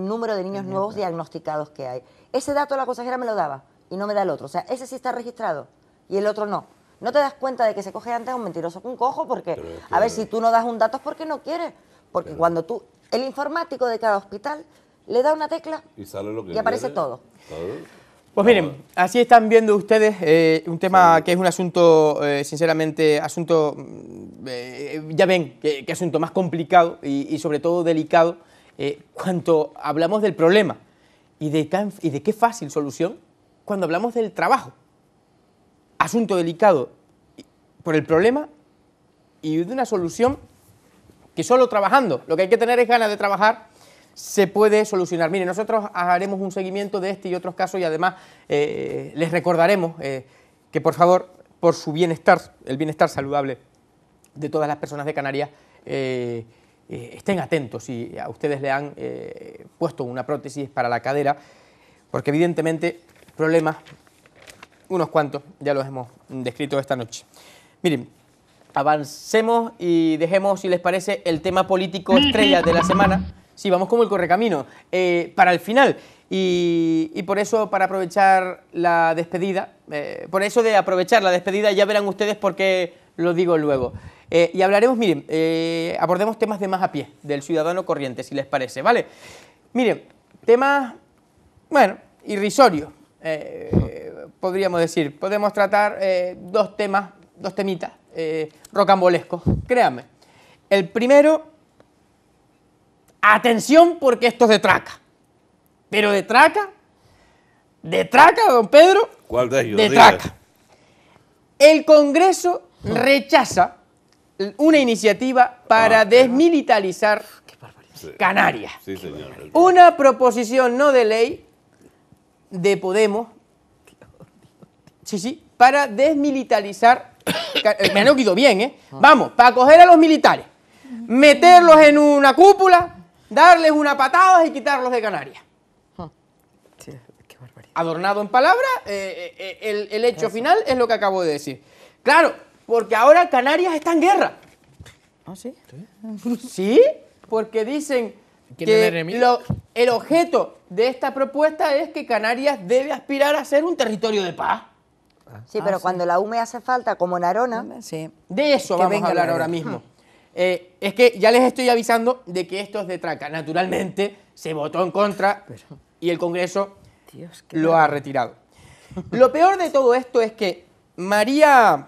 número de niños nuevos diagnosticados que hay. Ese dato la consejera me lo daba y no me da el otro, o sea, ese sí está registrado y el otro no. No te das cuenta de que se coge antes un mentiroso con cojo porque, a ver, si tú no das un dato es porque no quieres. Porque cuando tú el informático de cada hospital le da una tecla y, sale lo que y aparece todo. Pues miren, así están viendo ustedes eh, un tema que es un asunto, eh, sinceramente, asunto, mm, eh, ya ven, que asunto más complicado y, sobre todo delicado, cuando hablamos del problema y de, y de qué fácil solución cuando hablamos del trabajo. Asunto delicado por el problema y de una solución y solo trabajando, lo que hay que tener es ganas de trabajar, se puede solucionar. miren nosotros haremos un seguimiento de este y otros casos y además eh, les recordaremos eh, que por favor, por su bienestar, el bienestar saludable de todas las personas de Canarias, eh, estén atentos si a ustedes le han puesto una prótesis para la cadera, porque evidentemente problemas, unos cuantos, ya los hemos descrito esta noche. Miren, avancemos y dejemos, si les parece, el tema político estrella de la semana. Sí, vamos como el correcamino, eh, para el final. Y, por eso, para aprovechar la despedida, eh, por eso de aprovechar la despedida, ya verán ustedes por qué lo digo luego. Eh, y hablaremos, miren, abordemos temas de más a pie, del ciudadano corriente, si les parece, ¿vale? Miren, temas, bueno, irrisorios, podríamos decir. Podemos tratar dos temas, dos temitas, eh, rocambolesco, rocambolescos, créanme. El primero, atención porque esto es de traca. Pero de traca, de traca, don Pedro. ¿Cuál de De traca. El Congreso rechaza una iniciativa para ah, desmilitarizar ah, Canarias. Una proposición no de ley de Podemos. Sí, sí, para desmilitarizar eh, me han oído bien, ¿eh? Vamos, para coger a los militares, meterlos en una cúpula, darles una patada y quitarlos de Canarias. Ah. Adornado en palabras, eh, eh, el, hecho final es lo que acabo de decir. Claro, porque ahora Canarias está en guerra. Ah, sí? Sí, porque dicen que el objeto de esta propuesta es que Canarias debe aspirar a ser un territorio de paz. Ah. Sí, ah, pero cuando la UME hace falta, como Narona. Sí. De eso vamos a hablar ahora mismo. Eh, es que ya les estoy avisando de que esto es de traca. Naturalmente, se votó en contra y el Congreso lo ha retirado. Lo peor de todo esto es que María,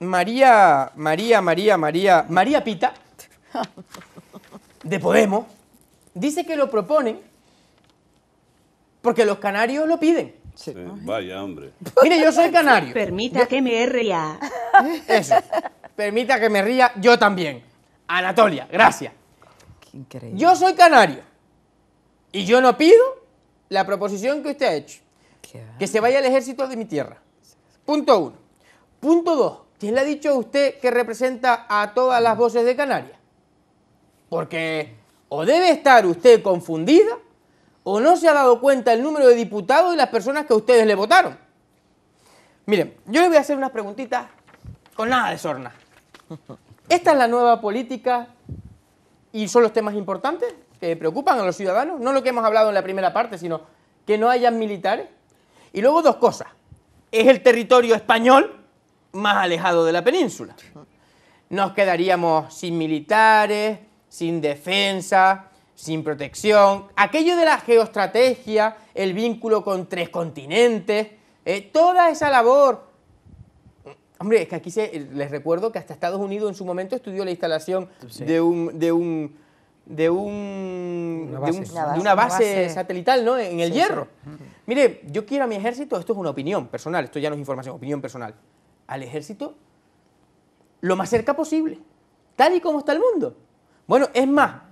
María, María, María, María, María Pita, de Podemos, dice que lo proponen porque los canarios lo piden. Vaya, hombre. Mire, yo soy canario. Permita que me ría. Eso. Permita que me ría yo también. Anatolia, gracias. Qué increíble. Yo soy canario. Y yo no pido la proposición que usted ha hecho. que se vaya al ejército de mi tierra. Punto uno. Punto dos. ¿Quién le ha dicho a usted que representa a todas las voces de Canarias? Porque o debe estar usted confundida o no se ha dado cuenta el número de diputados y las personas que ustedes le votaron. Miren, yo le voy a hacer unas preguntitas con nada de sorna. ¿Esta es la nueva política y son los temas importantes que preocupan a los ciudadanos? No lo que hemos hablado en la primera parte, sino que no hayan militares. Y luego dos cosas. Es el territorio español más alejado de la península. Nos quedaríamos sin militares, sin defensa, sin protección, aquello de la geoestrategia, el vínculo con tres continentes, eh, toda esa labor. Hombre, es que aquí se, les recuerdo que hasta Estados Unidos en su momento estudió la instalación de un... De un de, un, una base, satelital ¿no? en el hierro. Mire, yo quiero a mi ejército, esto es una opinión personal, esto ya no es información, opinión personal, al ejército lo más cerca posible, tal y como está el mundo. Bueno, es más,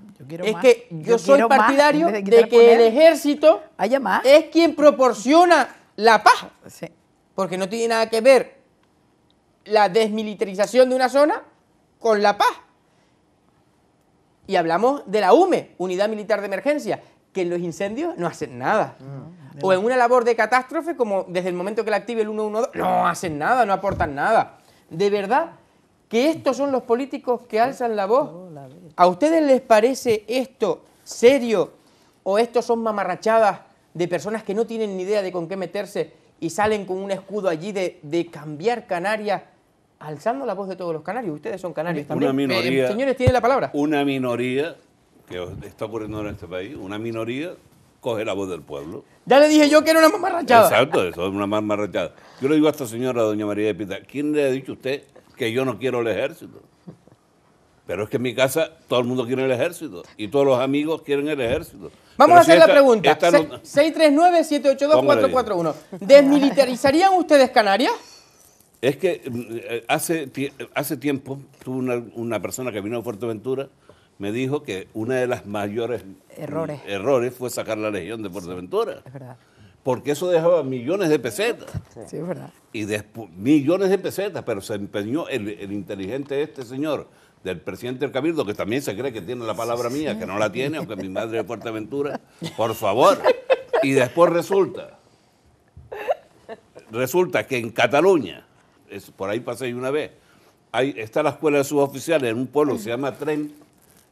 es que yo, soy partidario de, que el ejército es quien proporciona la paz. Porque no tiene nada que ver la desmilitarización de una zona con la paz. Y hablamos de la UME, Unidad Militar de Emergencia, que en los incendios no hacen nada. Mm, o en una labor de catástrofe, como desde el momento que la active el 112, no hacen nada, no aportan nada. De verdad que estos son los políticos que alzan la voz. ¿A ustedes les parece esto serio o estos son mamarrachadas de personas que no tienen ni idea de con qué meterse y salen con un escudo allí de, cambiar Canarias? Alzando la voz de todos los canarios, ustedes son canarios también. Una minoría. Eh, señores, tienen la palabra. Una minoría que está ocurriendo en este país, una minoría coge la voz del pueblo. Ya le dije yo que era una mamarrachada. Exacto, eso es una mamarrachada. Yo le digo a esta señora, doña María de Pita, ¿quién le ha dicho usted que yo no quiero el ejército. Pero es que en mi casa todo el mundo quiere el ejército y todos los amigos quieren el ejército. Vamos a hacer la pregunta. 639-782-441. ¿Desmilitarizarían ustedes Canarias? Es que mm, eh, hace, hace tiempo una, persona que vino de Fuerteventura, me dijo que una de las mayores errores, errores fue sacar la Legión de Fuerteventura porque eso dejaba millones de pesetas. Sí, verdad. Y después, millones de pesetas, pero se empeñó el, inteligente este señor del presidente del Cabildo, que también se cree que tiene la palabra mía, que no la tiene, aunque mi madre de Fuerteventura, por favor. Y después resulta, resulta que en Cataluña, es, por ahí pasé una vez, está la escuela de suboficiales en un pueblo que se llama Tren,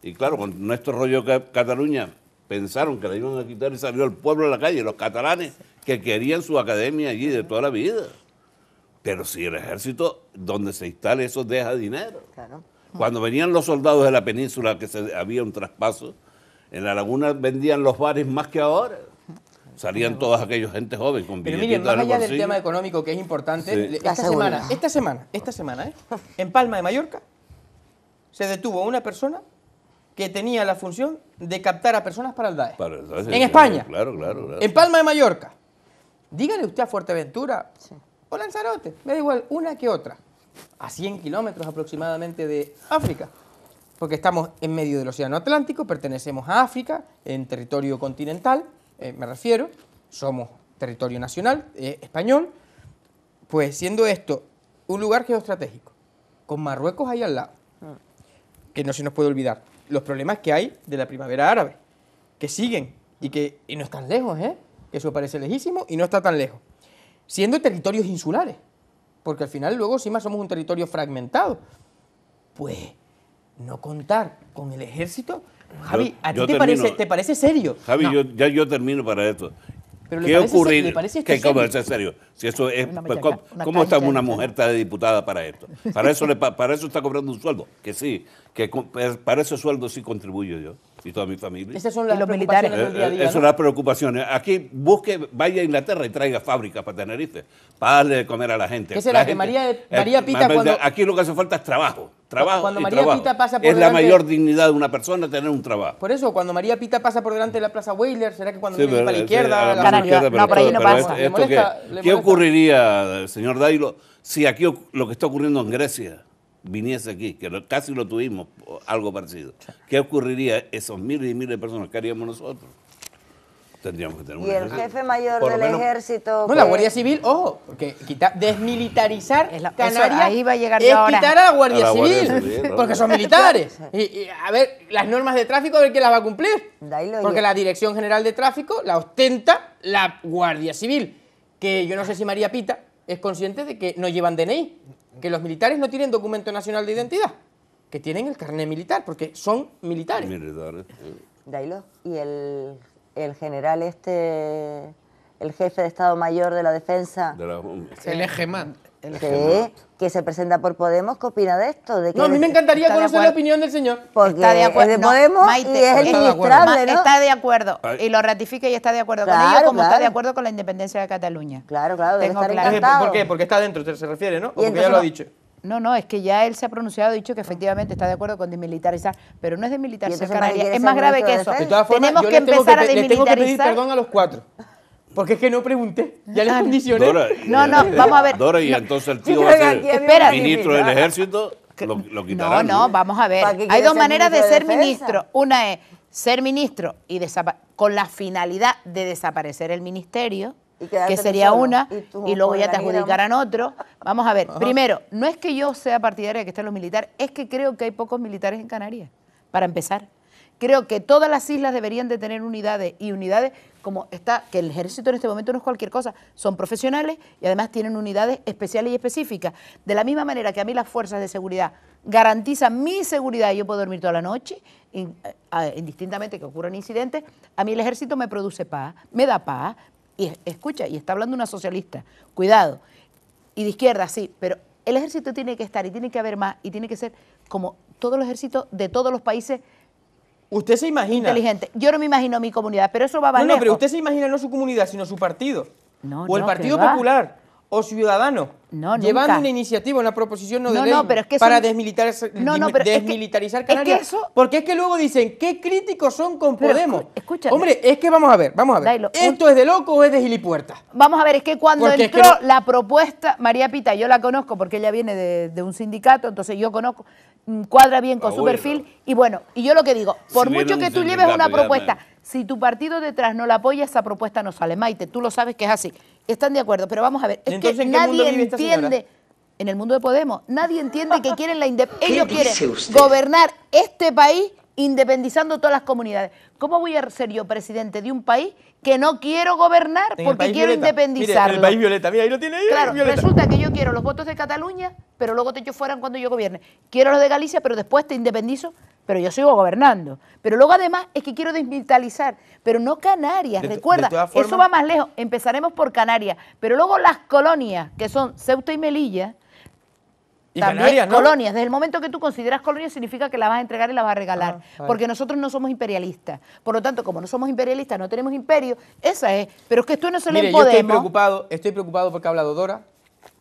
y claro, con nuestro rollo Cataluña, pensaron que la iban a quitar y salió el pueblo a la calle, los catalanes que querían su academia allí de toda la vida. Pero si el ejército donde se instale eso deja dinero. Cuando venían los soldados de la península, que se, había un traspaso, en la laguna vendían los bares más que ahora. Salían todas aquellas gente joven con Pero miren, más allá del tema económico que es importante, esta, semana, esta semana, esta ¿eh? semana, en Palma de Mallorca se detuvo una persona que tenía la función de captar a personas para el DAE. en España. En Palma de Mallorca. Dígale usted a Fuerteventura o Lanzarote, me da igual, una que otra. A 100 kilómetros aproximadamente de África. Porque estamos en medio del Océano Atlántico, pertenecemos a África, en territorio continental, eh, me refiero, somos territorio nacional eh, español, pues siendo esto un lugar geoestratégico, con Marruecos ahí al lado, mm. que no se nos puede olvidar los problemas que hay de la primavera árabe, que siguen y que no están lejos, ¿eh? eso parece lejísimo y no está tan lejos. Siendo territorios insulares, porque al final luego más somos un territorio fragmentado. Pues no contar con el ejército Javi, ¿a ti te parece, te parece serio? Javi, yo, ya yo termino para esto. Pero ¿Qué ocurrir? qué parece que serio. Si eso es, ¿Cómo, está una mujer está diputada para esto? Para eso, para eso está cobrando un sueldo. Que sí, que para ese sueldo sí contribuyo yo y toda mi familia. Esas son los militares. Eh, eh, Esas son las preocupaciones. Aquí busque, vaya a Inglaterra y traiga fábricas para Tenerife, para darle de comer a la gente. ¿Qué será? La que eh, María, Pita cuando... Aquí lo que hace falta es trabajo. Trabajo Pita Es la mayor dignidad de una persona tener un trabajo. Por eso, cuando María Pita pasa por delante de la Plaza Wheeler, ¿será que cuando viene para la izquierda? no, por ahí no pasa. ¿Qué ocurriría, señor Dailo, si aquí lo que está ocurriendo en Grecia viniese aquí, que casi lo tuvimos, algo parecido, ¿qué ocurriría esos miles y miles de personas que haríamos nosotros? Tendríamos que tener Y el jefe mayor del ejército. No, la Guardia pues, Civil, ojo, porque quitar desmilitarizar Canarias a llegar es ahora. a la Guardia, Civil, porque son militares. Y, a ver, las normas de tráfico, a ver quién las va a cumplir. Porque la Dirección General de Tráfico la ostenta la Guardia Civil, que yo no sé si María Pita es consciente de que no llevan DNI que los militares no tienen documento nacional de identidad, que tienen el carnet militar, porque son militares. Militares. y el, general este el jefe de Estado Mayor de la Defensa. De la... El ¿Qué? que, que se presenta por Podemos, ¿qué opina de esto? no, a mí me encantaría conocer la opinión del señor. está de acuerdo. de Podemos y es el está de, está de acuerdo y lo ratifica y está de acuerdo con ello, como está de acuerdo con la independencia de Cataluña. Claro, claro, debe estar Encantado. ¿Por qué? Porque está dentro, se refiere, ¿no? Como porque ya lo ha dicho. No, no, es que ya él se ha pronunciado, ha dicho que efectivamente está de acuerdo con desmilitarizar, pero no es desmilitarizar Canarias, es más grave que eso. De todas formas, tenemos que empezar a desmilitarizar. tengo que pedir perdón a los cuatro. Porque es que no pregunté. Ya les condicioné. no, no, vamos a ver. Dora, y entonces el tío va a ser ministro del ejército. no, no, vamos a ver. Hay dos maneras de, ser ministro. Una es ser ministro y con la finalidad de desaparecer el ministerio, que sería una, y, luego ya te adjudicarán otro. Vamos a ver, primero, no es que yo sea partidaria de que estén los militares, es que creo que hay pocos militares en Canarias, para empezar. Creo que todas las islas deberían de tener unidades y unidades como está, que el ejército en este momento no es cualquier cosa, son profesionales y además tienen unidades especiales y específicas. De la misma manera que a mí las fuerzas de seguridad garantizan mi seguridad y yo puedo dormir toda la noche, eh, indistintamente que ocurran incidentes, a mí el ejército me produce paz, me da paz, y escucha, y está hablando una socialista, cuidado, y de izquierda, sí, pero el ejército tiene que estar y tiene que haber más y tiene que ser como todo el ejército de todos los países Usted se imagina. Inteligente. Yo no me imagino mi comunidad, pero eso va a valer. No, no, pero usted se imagina no su comunidad, sino su partido. No, o el Partido Popular. O Ciudadanos. No, llevando una iniciativa, una proposición no de ley pero que para desmilitarizar, desmilitarizar Canarias. Es que eso... Porque es que luego dicen, qué críticos son con Podemos. Escúchame. Hombre, es que vamos a ver, vamos a ver. ¿Esto es de loco o es de gilipuerta. Vamos a ver, es que cuando entró la propuesta, María Pita, yo la conozco porque ella viene de un sindicato, entonces yo conozco, cuadra bien con su perfil. Y bueno, y yo lo que digo, por mucho que tú lleves una propuesta, si tu partido detrás no la apoya, esa propuesta no sale. Maite, tú lo sabes que es así. Están de acuerdo, pero vamos a ver, es que nadie entiende en el mundo de Podemos. Nadie entiende que quieren la independencia. Ellos quieren gobernar este país independizando todas las comunidades. ¿Cómo voy a ser yo presidente de un país que no quiero gobernar porque quiero independizar. independizarlo. Mire, el país violeta, mira, ahí lo tiene. Ahí, resulta que yo quiero los votos de Cataluña, pero luego te echo fuera cuando yo gobierne. Quiero los de Galicia, pero después te independizo, pero yo sigo gobernando. Pero luego además es que quiero desmilitarizar, pero no Canarias, recuerda, eso va más lejos. Empezaremos por Canarias, pero luego las colonias, que son Ceuta y Melilla, colonias. Desde el momento que tú consideras colonias significa que la vas a entregar y la vas a ah, regalar. Porque nosotros no somos imperialistas. Por lo tanto, como no somos imperialistas, no tenemos imperio, esa es. Pero es que tú no se Mire, podemos. estoy preocupado, estoy preocupado porque ha hablado Dora,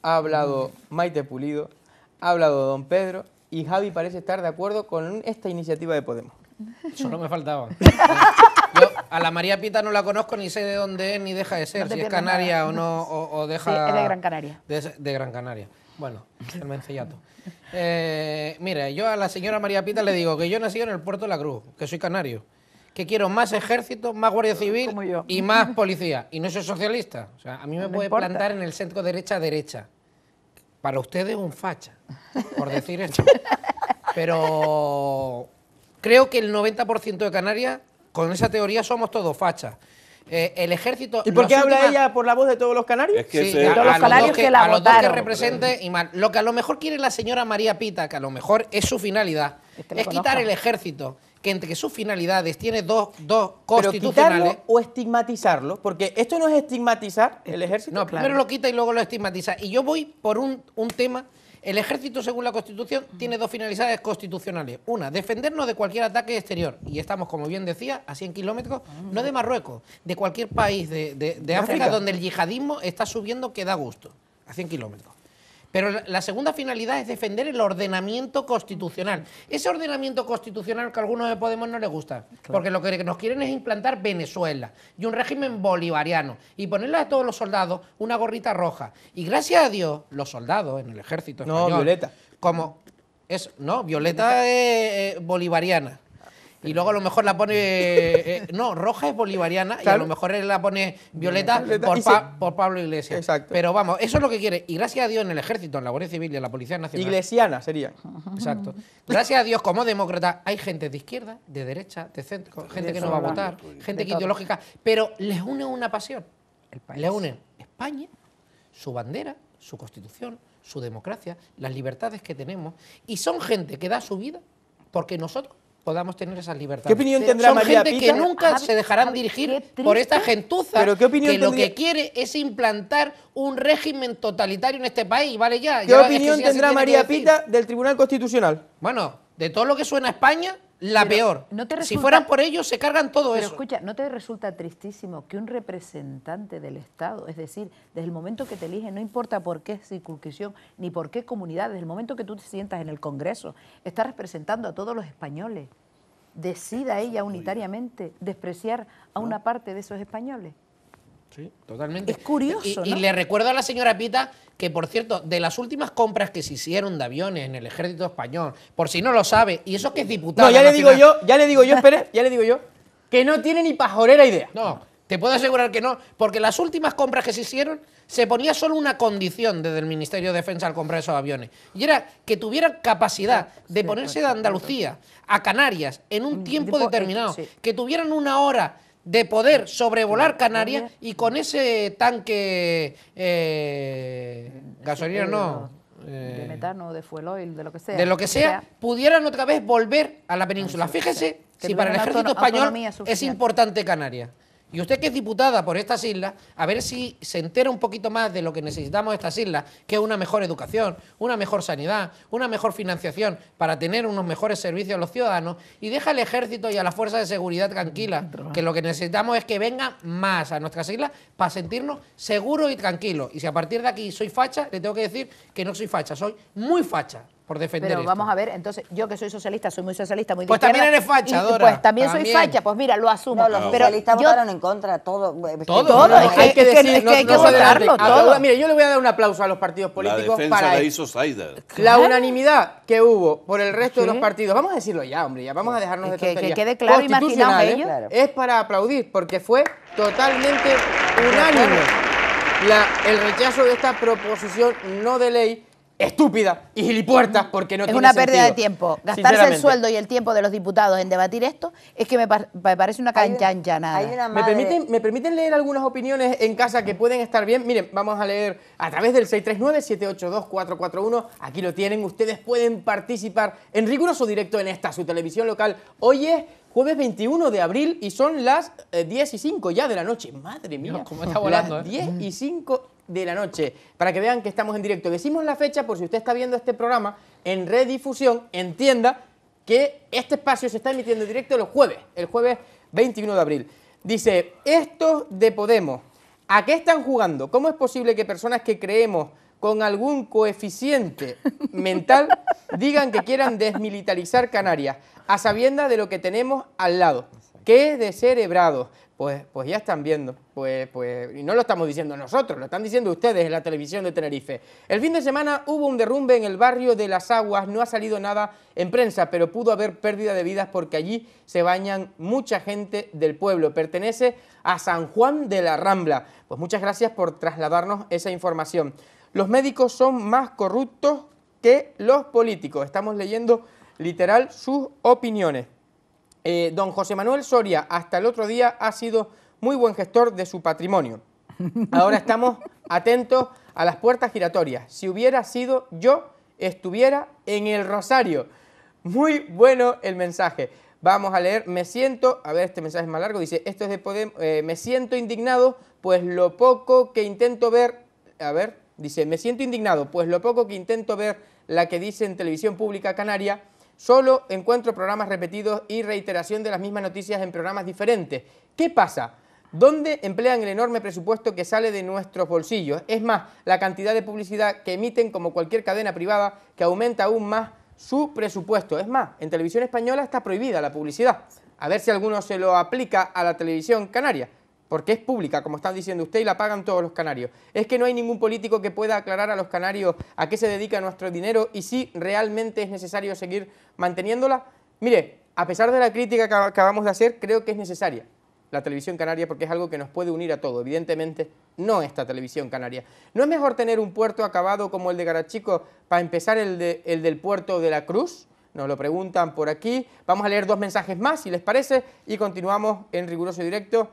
ha hablado Maite Pulido, ha hablado Don Pedro y Javi parece estar de acuerdo con esta iniciativa de Podemos. no me faltaba. a la María Pita no la conozco ni sé de dónde es ni deja de ser, si es canaria o no, o, deja... de Gran Canaria. de Gran Canaria. Bueno, el mencellato. Eh, mira, yo a la señora María Pita le digo que yo nací en el puerto de la Cruz, que soy canario, que quiero más ejército, más guardia civil y más policía. Y no soy socialista. O sea, a mí me puede plantar en el centro derecha a derecha. Para ustedes un facha, por decir esto. Pero creo que el 90% de Canarias, con esa teoría, somos todos fachas. Eh, el ejército. ¿Y por qué habla ella por la voz de todos los canarios? sí, todos los canarios que, la que represente, y lo que a lo mejor quiere la señora María Pita, que a lo mejor es su finalidad, es quitar el ejército, que entre sus finalidades tiene dos, dos constitucionales. o estigmatizarlo, porque esto no es estigmatizar el ejército. primero lo quita y luego lo estigmatiza. Y yo voy por un, un tema el ejército, según la Constitución, tiene dos finalidades constitucionales. Una, defendernos de cualquier ataque exterior. Y estamos, como bien decía, a 100 kilómetros, no de Marruecos, de cualquier país de, África, África donde el yihadismo está subiendo que da gusto. A 100 kilómetros. Pero la segunda finalidad es defender el ordenamiento constitucional. Ese ordenamiento constitucional que a algunos de Podemos no les gusta, porque lo que nos quieren es implantar Venezuela y un régimen bolivariano y ponerle a todos los soldados una gorrita roja. Y gracias a Dios, los soldados en el ejército español... No, Violeta. Como... Es, no, Violeta, eh, bolivariana. Y luego a lo mejor la pone. Eh, eh, no, roja es bolivariana y a lo mejor él la pone violeta, por, Pablo Iglesias. Pero vamos, eso es lo que quiere. Y gracias a Dios en el ejército, en la Guardia Civil y en la Policía Nacional. Iglesiana sería. Exacto. Gracias a Dios, como demócrata, hay gente de izquierda, de derecha, de centro, gente que no va a votar, gente ideológica, pero les une una pasión. Les une España, su bandera, su constitución, su democracia, las libertades que tenemos, y son gente que da su vida porque nosotros podamos tener esas libertades. ¿Qué opinión tendrá Son gente que nunca se dejarán dirigir por esta gentuza ¿Pero opinión que lo que quiere es implantar un régimen totalitario en este país, ¿vale ya? ¿Qué opinión tendrá María Pita del Tribunal Constitucional? Bueno, de todo lo que suena a España, la peor. si fueran por ellos, se cargan todo eso. Pero escucha, ¿no te resulta tristísimo que un representante del Estado, es decir, desde el momento que te eligen, no importa por qué circunscripción ni por qué comunidad, desde el momento que tú te sientas en el Congreso, está representando a todos los españoles? Decida ella unitariamente despreciar a una parte de esos españoles. Sí, totalmente. Es curioso. Y, ¿no? y, le recuerdo a la señora Pita que, por cierto, de las últimas compras que se hicieron de aviones en el ejército español, por si no lo sabe, y eso que es diputado. No, ya le digo yo, ya le digo yo, espere, ya le digo yo, que no tiene ni pajorera idea. No, te puedo asegurar que no, porque las últimas compras que se hicieron se ponía solo una condición desde el Ministerio de Defensa al comprar esos aviones, y era que tuvieran capacidad de ponerse de Andalucía a Canarias en un tiempo eh, determinado, que tuvieran una hora de poder sobrevolar Canarias y con ese tanque eh, gasolina, no. De eh, metano, de fuel oil, de lo que sea. De lo que sea, pudieran otra vez volver a la península. Fíjese si para el ejército español es importante Canarias. Y usted que es diputada por estas islas, a ver si se entera un poquito más de lo que necesitamos estas islas, que es una mejor educación, una mejor sanidad, una mejor financiación para tener unos mejores servicios a los ciudadanos y deja al ejército y a las fuerzas de seguridad tranquilas, ¿eh? que lo que necesitamos es que vengan más a nuestras islas para sentirnos seguros y tranquilos. Y si a partir de aquí soy facha, le tengo que decir que no soy facha, soy muy facha por defender Pero vamos a ver, entonces, yo que soy socialista, soy muy socialista, muy Pues también eres facha, Pues también, soy facha, pues mira, lo asumo. los periodistas socialistas votaron en contra, todo. Todo, todo es que, hay que, decir, que hay que votarlo, todo. Mira, yo le voy a dar un aplauso a los partidos políticos la para la unanimidad que hubo por el resto de los partidos, vamos a decirlo ya, hombre, ya vamos a dejarnos de que, que quede claro, imaginaos ¿eh? ellos. Es para aplaudir, porque fue totalmente unánime el rechazo de esta proposición no de ley estúpida y gilipuertas porque no es una pérdida de tiempo. Gastarse el sueldo y el tiempo de los diputados en debatir esto es que me, parece una cancha nada. ¿Me, permiten, ¿Me permiten leer algunas opiniones en casa que pueden estar bien? Miren, vamos a leer a través del 639-782-441. Aquí lo tienen. Ustedes pueden participar en riguroso directo en esta, su televisión local. Hoy es jueves 21 de abril y son las 10 eh, y 5 ya de la noche. Madre mía, Como está volando. Las 10 ¿eh? y 5 de la noche, para que vean que estamos en directo. Decimos la fecha por si usted está viendo este programa en redifusión, entienda que este espacio se está emitiendo en directo los jueves, el jueves 21 de abril. Dice, estos de Podemos, ¿a qué están jugando? ¿Cómo es posible que personas que creemos con algún coeficiente mental digan que quieran desmilitarizar Canarias, a sabiendas de lo que tenemos al lado? ¿Qué de cerebrados? pues, pues ya están viendo, pues, pues, y no lo estamos diciendo nosotros, lo están diciendo ustedes en la televisión de Tenerife. El fin de semana hubo un derrumbe en el barrio de Las Aguas, no ha salido nada en prensa, pero pudo haber pérdida de vidas porque allí se bañan mucha gente del pueblo, pertenece a San Juan de la Rambla. Pues muchas gracias por trasladarnos esa información. Los médicos son más corruptos que los políticos, estamos leyendo literal sus opiniones. Eh, don José Manuel Soria, hasta el otro día, ha sido muy buen gestor de su patrimonio. Ahora estamos atentos a las puertas giratorias. Si hubiera sido yo, estuviera en el Rosario. Muy bueno el mensaje. Vamos a leer, me siento, a ver, este mensaje es más largo, dice, esto es de Podemos, eh, me siento indignado, pues lo poco que intento ver, a ver, dice, me siento indignado, pues lo poco que intento ver la que dice en televisión pública canaria, Solo encuentro programas repetidos y reiteración de las mismas noticias en programas diferentes. ¿Qué pasa? ¿Dónde emplean el enorme presupuesto que sale de nuestros bolsillos? Es más, la cantidad de publicidad que emiten como cualquier cadena privada que aumenta aún más su presupuesto. Es más, en televisión española está prohibida la publicidad. A ver si alguno se lo aplica a la televisión canaria porque es pública, como están diciendo usted, y la pagan todos los canarios. Es que no hay ningún político que pueda aclarar a los canarios a qué se dedica nuestro dinero y si realmente es necesario seguir manteniéndola. Mire, a pesar de la crítica que acabamos de hacer, creo que es necesaria la televisión canaria porque es algo que nos puede unir a todos. Evidentemente, no esta televisión canaria. ¿No es mejor tener un puerto acabado como el de Garachico para empezar el, el del puerto de la Cruz? Nos lo preguntan por aquí. Vamos a leer dos mensajes más, si les parece, y continuamos en riguroso directo.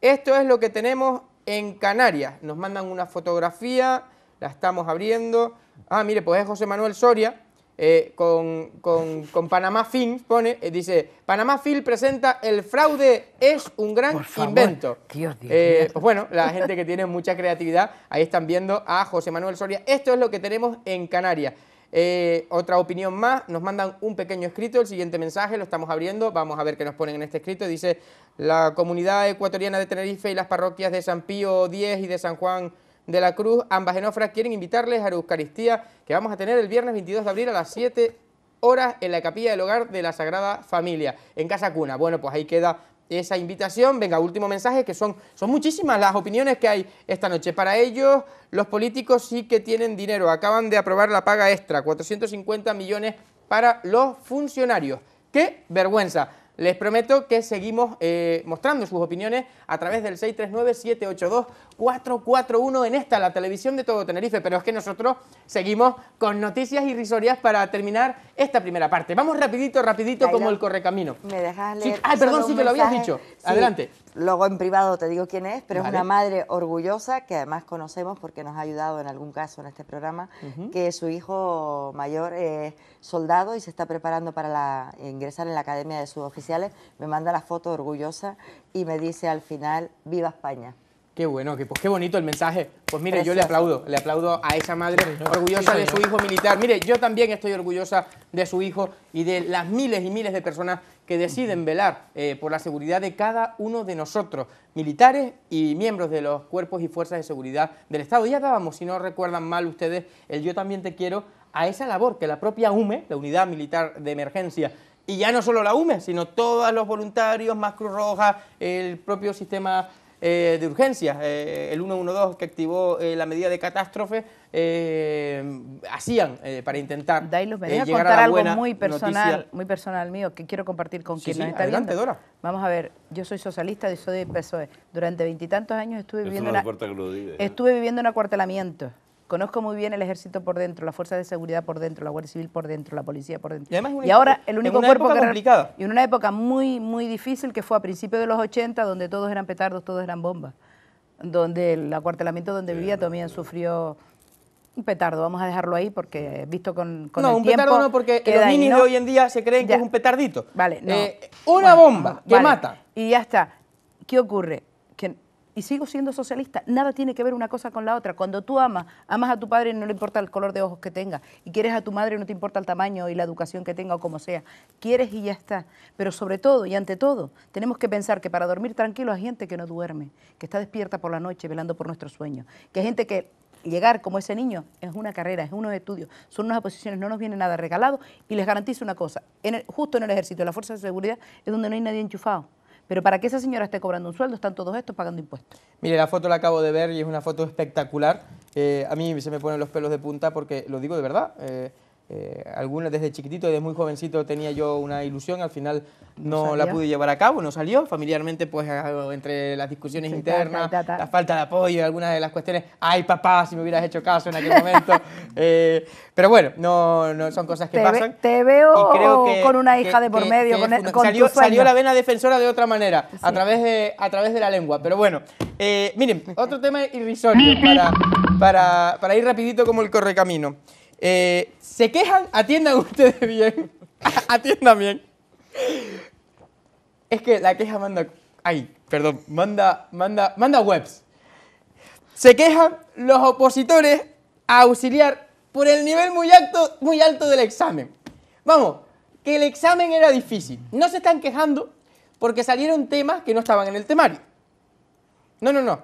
Esto es lo que tenemos en Canarias. Nos mandan una fotografía, la estamos abriendo. Ah, mire, pues es José Manuel Soria. Eh, con, Panamá Film, pone, eh, dice, Panamá Film presenta el fraude es un gran invento. Eh, Dios, Pues bueno, la gente que tiene mucha creatividad, ahí están viendo a José Manuel Soria. Esto es lo que tenemos en Canarias. Eh, otra opinión más, nos mandan un pequeño escrito, el siguiente mensaje lo estamos abriendo, vamos a ver qué nos ponen en este escrito, dice la comunidad ecuatoriana de Tenerife y las parroquias de San Pío X y de San Juan de la Cruz, ambas enofras quieren invitarles a la Eucaristía que vamos a tener el viernes 22 de abril a las 7 horas en la capilla del hogar de la Sagrada Familia, en Casa Cuna. Bueno, pues ahí queda esa invitación. Venga, último mensaje, que son, son muchísimas las opiniones que hay esta noche. Para ellos, los políticos sí que tienen dinero. Acaban de aprobar la paga extra, 450 millones para los funcionarios. ¡Qué vergüenza! Les prometo que seguimos eh, mostrando sus opiniones a través del 639-782. 441 en esta, la televisión de todo Tenerife. Pero es que nosotros seguimos con noticias irrisorias para terminar esta primera parte. Vamos rapidito, rapidito como el correcamino. Me dejas leer. Ah, perdón, sí te lo habías dicho. Adelante. Luego en privado te digo quién es, pero es una madre orgullosa que además conocemos porque nos ha ayudado en algún caso en este programa, que su hijo mayor es soldado y se está preparando para la, ingresar en la Academia de Suboficiales. Me manda la foto orgullosa y me dice al final, viva España. Qué bueno, pues, qué, bonito el mensaje. Pues mire, yo le aplaudo, le aplaudo a esa madre orgullosa de su hijo militar. Mire, yo también estoy orgullosa de su hijo y de las miles y miles de personas que deciden velar eh, por la seguridad de cada uno de nosotros, militares y miembros de los cuerpos y fuerzas de seguridad del Estado. Ya dábamos, si no recuerdan mal ustedes, el Yo también te quiero a esa labor que la propia UME, la Unidad Militar de Emergencia, y ya no solo la UME, sino todos los voluntarios, más Cruz Roja, el propio sistema eh, de urgencia eh, el 112 que activó eh, la medida de catástrofe, hacían para intentar llegar a, contar algo muy personal, muy personal mío que quiero compartir con quien nos está viendo. Vamos a ver, yo soy socialista, yo soy de PSOE. Durante veintitantos años estuve viviendo estuve viviendo un acuartelamiento. Conozco muy bien el ejército por dentro, la fuerza de seguridad por dentro, la Guardia Civil por dentro, la policía por dentro. Y, ahora el único en una cuerpo época que complicada. y en una época muy muy difícil que fue a principios de los 80 donde todos eran petardos, todos eran bombas. Donde el acuartelamiento donde vivía también sufrió un petardo, vamos a dejarlo ahí porque visto con, con no, un Petardo no, porque los niños de hoy en día se creen que es un petardito. Vale, no. Eh, una bomba que mata. Y ya está. ¿Qué ocurre? y sigo siendo socialista. Nada tiene que ver una cosa con la otra. Cuando tú amas, amas a tu padre y no le importa el color de ojos que tenga, y quieres a tu madre y no te importa el tamaño y la educación que tenga o como sea. Quieres y ya está. Pero sobre todo y ante todo, tenemos que pensar que para dormir tranquilo hay gente que no duerme, que está despierta por la noche velando por nuestros sueños, que hay gente que llegar como ese niño es una carrera, es unos estudios, son unas posiciones, no nos viene nada regalado y les garantizo una cosa, en justo en el ejército, en la fuerza de seguridad es donde no hay nadie enchufado pero para que esa señora esté cobrando un sueldo, están todos estos pagando impuestos. Mire, la foto la acabo de ver y es una foto espectacular. Eh, a mí se me ponen los pelos de punta porque, lo digo de verdad, eh, eh, algunas desde chiquitito, desde muy jovencito tenía yo una ilusión, al final no, la pude llevar a cabo, no salió. Familiarmente, pues eh, entre las discusiones internas, la falta de apoyo, algunas de las cuestiones, ay papá, si me hubieras hecho caso en aquel momento. Eh, pero bueno, no, no, son cosas que pasan. te veo creo que, con una hija de por medio, con, con salió, salió, la vena defensora de otra manera, a, través de, a través de la lengua. Pero bueno, eh, miren, otro tema irrisorio para, para, para ir rapidito como el correcamino. Eh, ¿Se quejan? Atiendan ustedes bien. Atiendan bien. Es que la queja manda... Ay, perdón. Manda, manda, manda webs. Se quejan los opositores a auxiliar por el nivel muy alto, muy alto del examen. Vamos, que el examen era difícil. No se están quejando porque salieron temas que no estaban en el temario. No, no, no.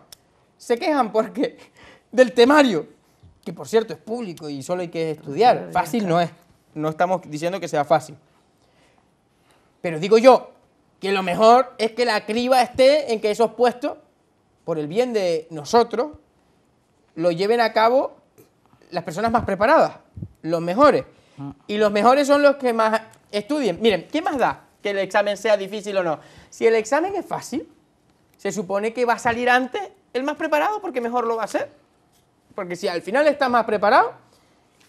Se quejan porque del temario que por cierto es público y solo hay que estudiar. Fácil no es. No estamos diciendo que sea fácil. Pero digo yo que lo mejor es que la criba esté en que esos puestos, por el bien de nosotros, lo lleven a cabo las personas más preparadas, los mejores. Mm. Y los mejores son los que más estudien. Miren, ¿qué más da que el examen sea difícil o no? Si el examen es fácil, se supone que va a salir antes el más preparado porque mejor lo va a hacer. Porque si al final está más preparado,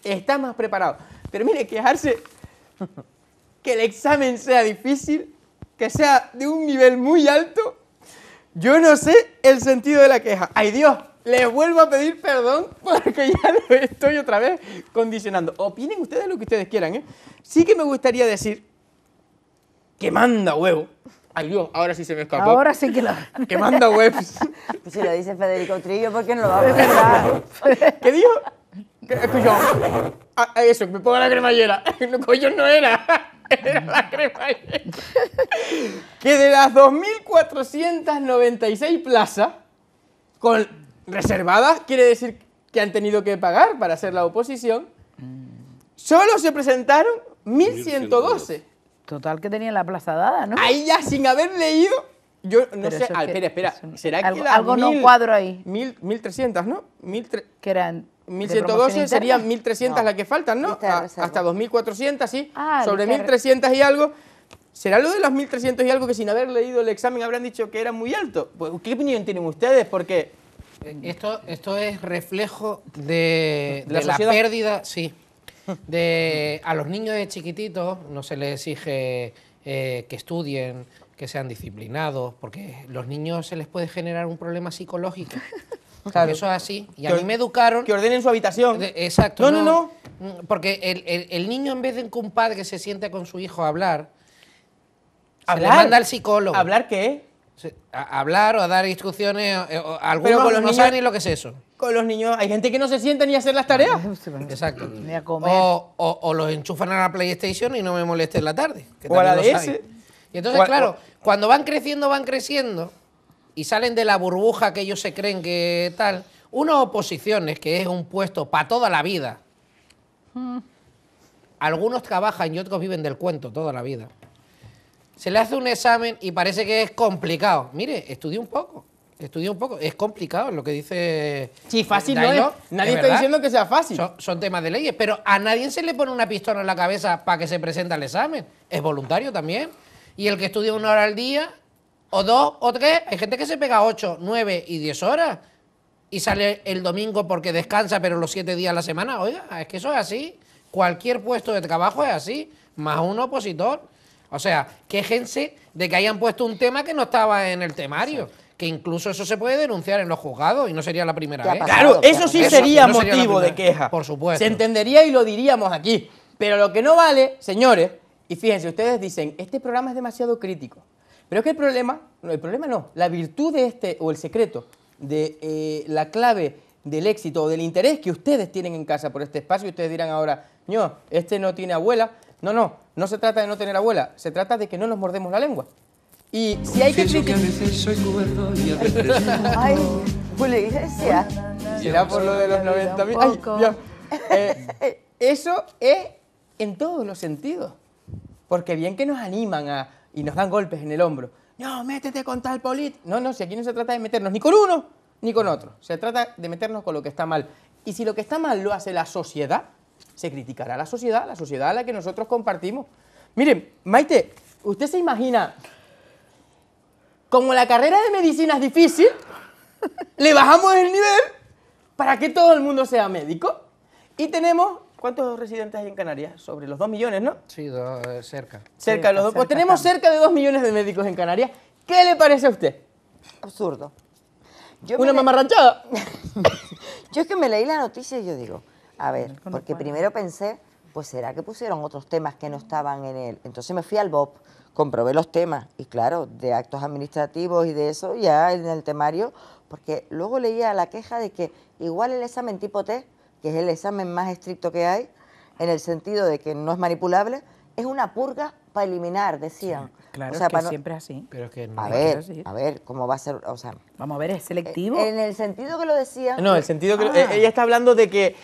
está más preparado. Pero mire, quejarse que el examen sea difícil, que sea de un nivel muy alto, yo no sé el sentido de la queja. ¡Ay Dios! Les vuelvo a pedir perdón porque ya lo estoy otra vez condicionando. Opinen ustedes lo que ustedes quieran, ¿eh? Sí que me gustaría decir que manda huevo Ay Dios, ahora sí se me escapó. Ahora sí que lo... Que manda webs. Pues si lo dice Federico Trillo, ¿por qué no lo va a pensar? ¿Qué dijo? Escuchó. Ah, ah, eso, eso, me ponga la cremallera. No, coño, no era. Era la cremallera. Que de las 2.496 plazas reservadas, quiere decir que han tenido que pagar para hacer la oposición, mm. solo se presentaron 1.112. Total que tenía la plaza dada, ¿no? Ahí ya sin haber leído. Yo no sé. espera, espera. ¿Será que algo no cuadro ahí? Mil, 1300, ¿no? Mil Que eran 1112 serían 1300 la las que faltan, ¿no? Ah, hasta 2400, sí. Ah, Sobre 1300 y algo. ¿Será lo de los 1300 y algo que sin haber leído el examen habrán dicho que era muy alto? Pues, ¿Qué opinión tienen ustedes? Porque... Esto, esto es reflejo de, la pérdida, sí, de a los niños de chiquititos no se les exige eh, que estudien, que sean disciplinados, porque a los niños se les puede generar un problema psicológico. Claro. Eso es así. Y a mí me educaron. Que ordenen su habitación. exacto. No, no, no, mm, Porque el, niño, en vez de que un padre que se siente con su hijo a hablar, ¿Hablar? Se le manda al psicólogo. ¿Hablar qué? a hablar o a dar instrucciones. Eh, algunos con no saben ni lo que es eso. Con los niños, hay gente que no se sienta ni a hacer las tareas. Exacto. O, los enchufan a la PlayStation y no me moleste en la tarde. Que o a la Y entonces, claro, cuando van creciendo, van creciendo y salen de la burbuja que ellos se creen que tal. Unas oposiciones, que es un puesto para toda la vida. Mm. Algunos trabajan y otros viven del cuento toda la vida se le hace un examen y parece que es complicado. Mire, estudie un poco. ...estudia un poco. Es complicado lo que dice. Sí, fácil no es. Nadie está diciendo que sea fácil. Son, son, temas de leyes, pero a nadie se le pone una pistola en la cabeza para que se presente al examen. Es voluntario también. Y el que estudia una hora al día, o dos, o tres, hay gente que se pega ocho, nueve y diez horas y sale el domingo porque descansa, pero los siete días a la semana. Oiga, es que eso es así. Cualquier puesto de trabajo es así, más un opositor. O sea, quéjense de que hayan puesto un tema que no estaba en el temario. Que incluso eso se puede denunciar en los juzgados y no sería la primera vez. claro, eso sí sería motivo de queja. Por supuesto. Se entendería y lo diríamos aquí. Pero lo que no vale, señores, y fíjense, ustedes dicen, este programa es demasiado crítico. Pero es que el problema, no, el problema no, la virtud de este, o el secreto, de eh, la clave del éxito o del interés que ustedes tienen en casa por este espacio, y ustedes dirán ahora, no, este no tiene abuela, no, no, no se trata de no tener abuela, se trata de que no nos mordemos la lengua. Y si hay que criticar... Ay, Julio Iglesias. Será por lo de los 90.000... Ay, Dios. Eh, eso es en todos los sentidos. Porque bien que nos animan a, y nos dan golpes en el hombro. No, métete con tal polit. No, no, si aquí no se trata de meternos ni con uno ni con otro. Se trata de meternos con lo que está mal. Y si lo que está mal lo hace la sociedad, se criticará la sociedad, la sociedad a la que nosotros compartimos. Miren, Maite, usted se imagina, como la carrera de medicina es difícil, le bajamos el nivel para que todo el mundo sea médico. Y tenemos, ¿cuántos residentes hay en Canarias? Sobre los dos millones, ¿no? Sí, eh, cerca. cerca. los dos. pues tenemos cerca de 2 millones de médicos en Canarias. ¿Qué le parece a usted? Absurdo. Yo ¿Una mamarrachada? yo es que me leí la noticia y yo digo, a ver, porque primero pensé, pues será que pusieron otros temas que no estaban en él. Entonces me fui al BOP, comprobé los temas y claro, de actos administrativos y de eso ya en el temario, porque luego leía la queja de que igual el examen tipo T, que es el examen más estricto que hay, en el sentido de que no es manipulable, es una purga para eliminar, decían. claro, o es siempre así. Pero es que a ver, a ver, cómo va a ser, o sea... Vamos a ver, ¿es selectivo? En el sentido que lo decía... No, el sentido que... Ah. E, ella está hablando de que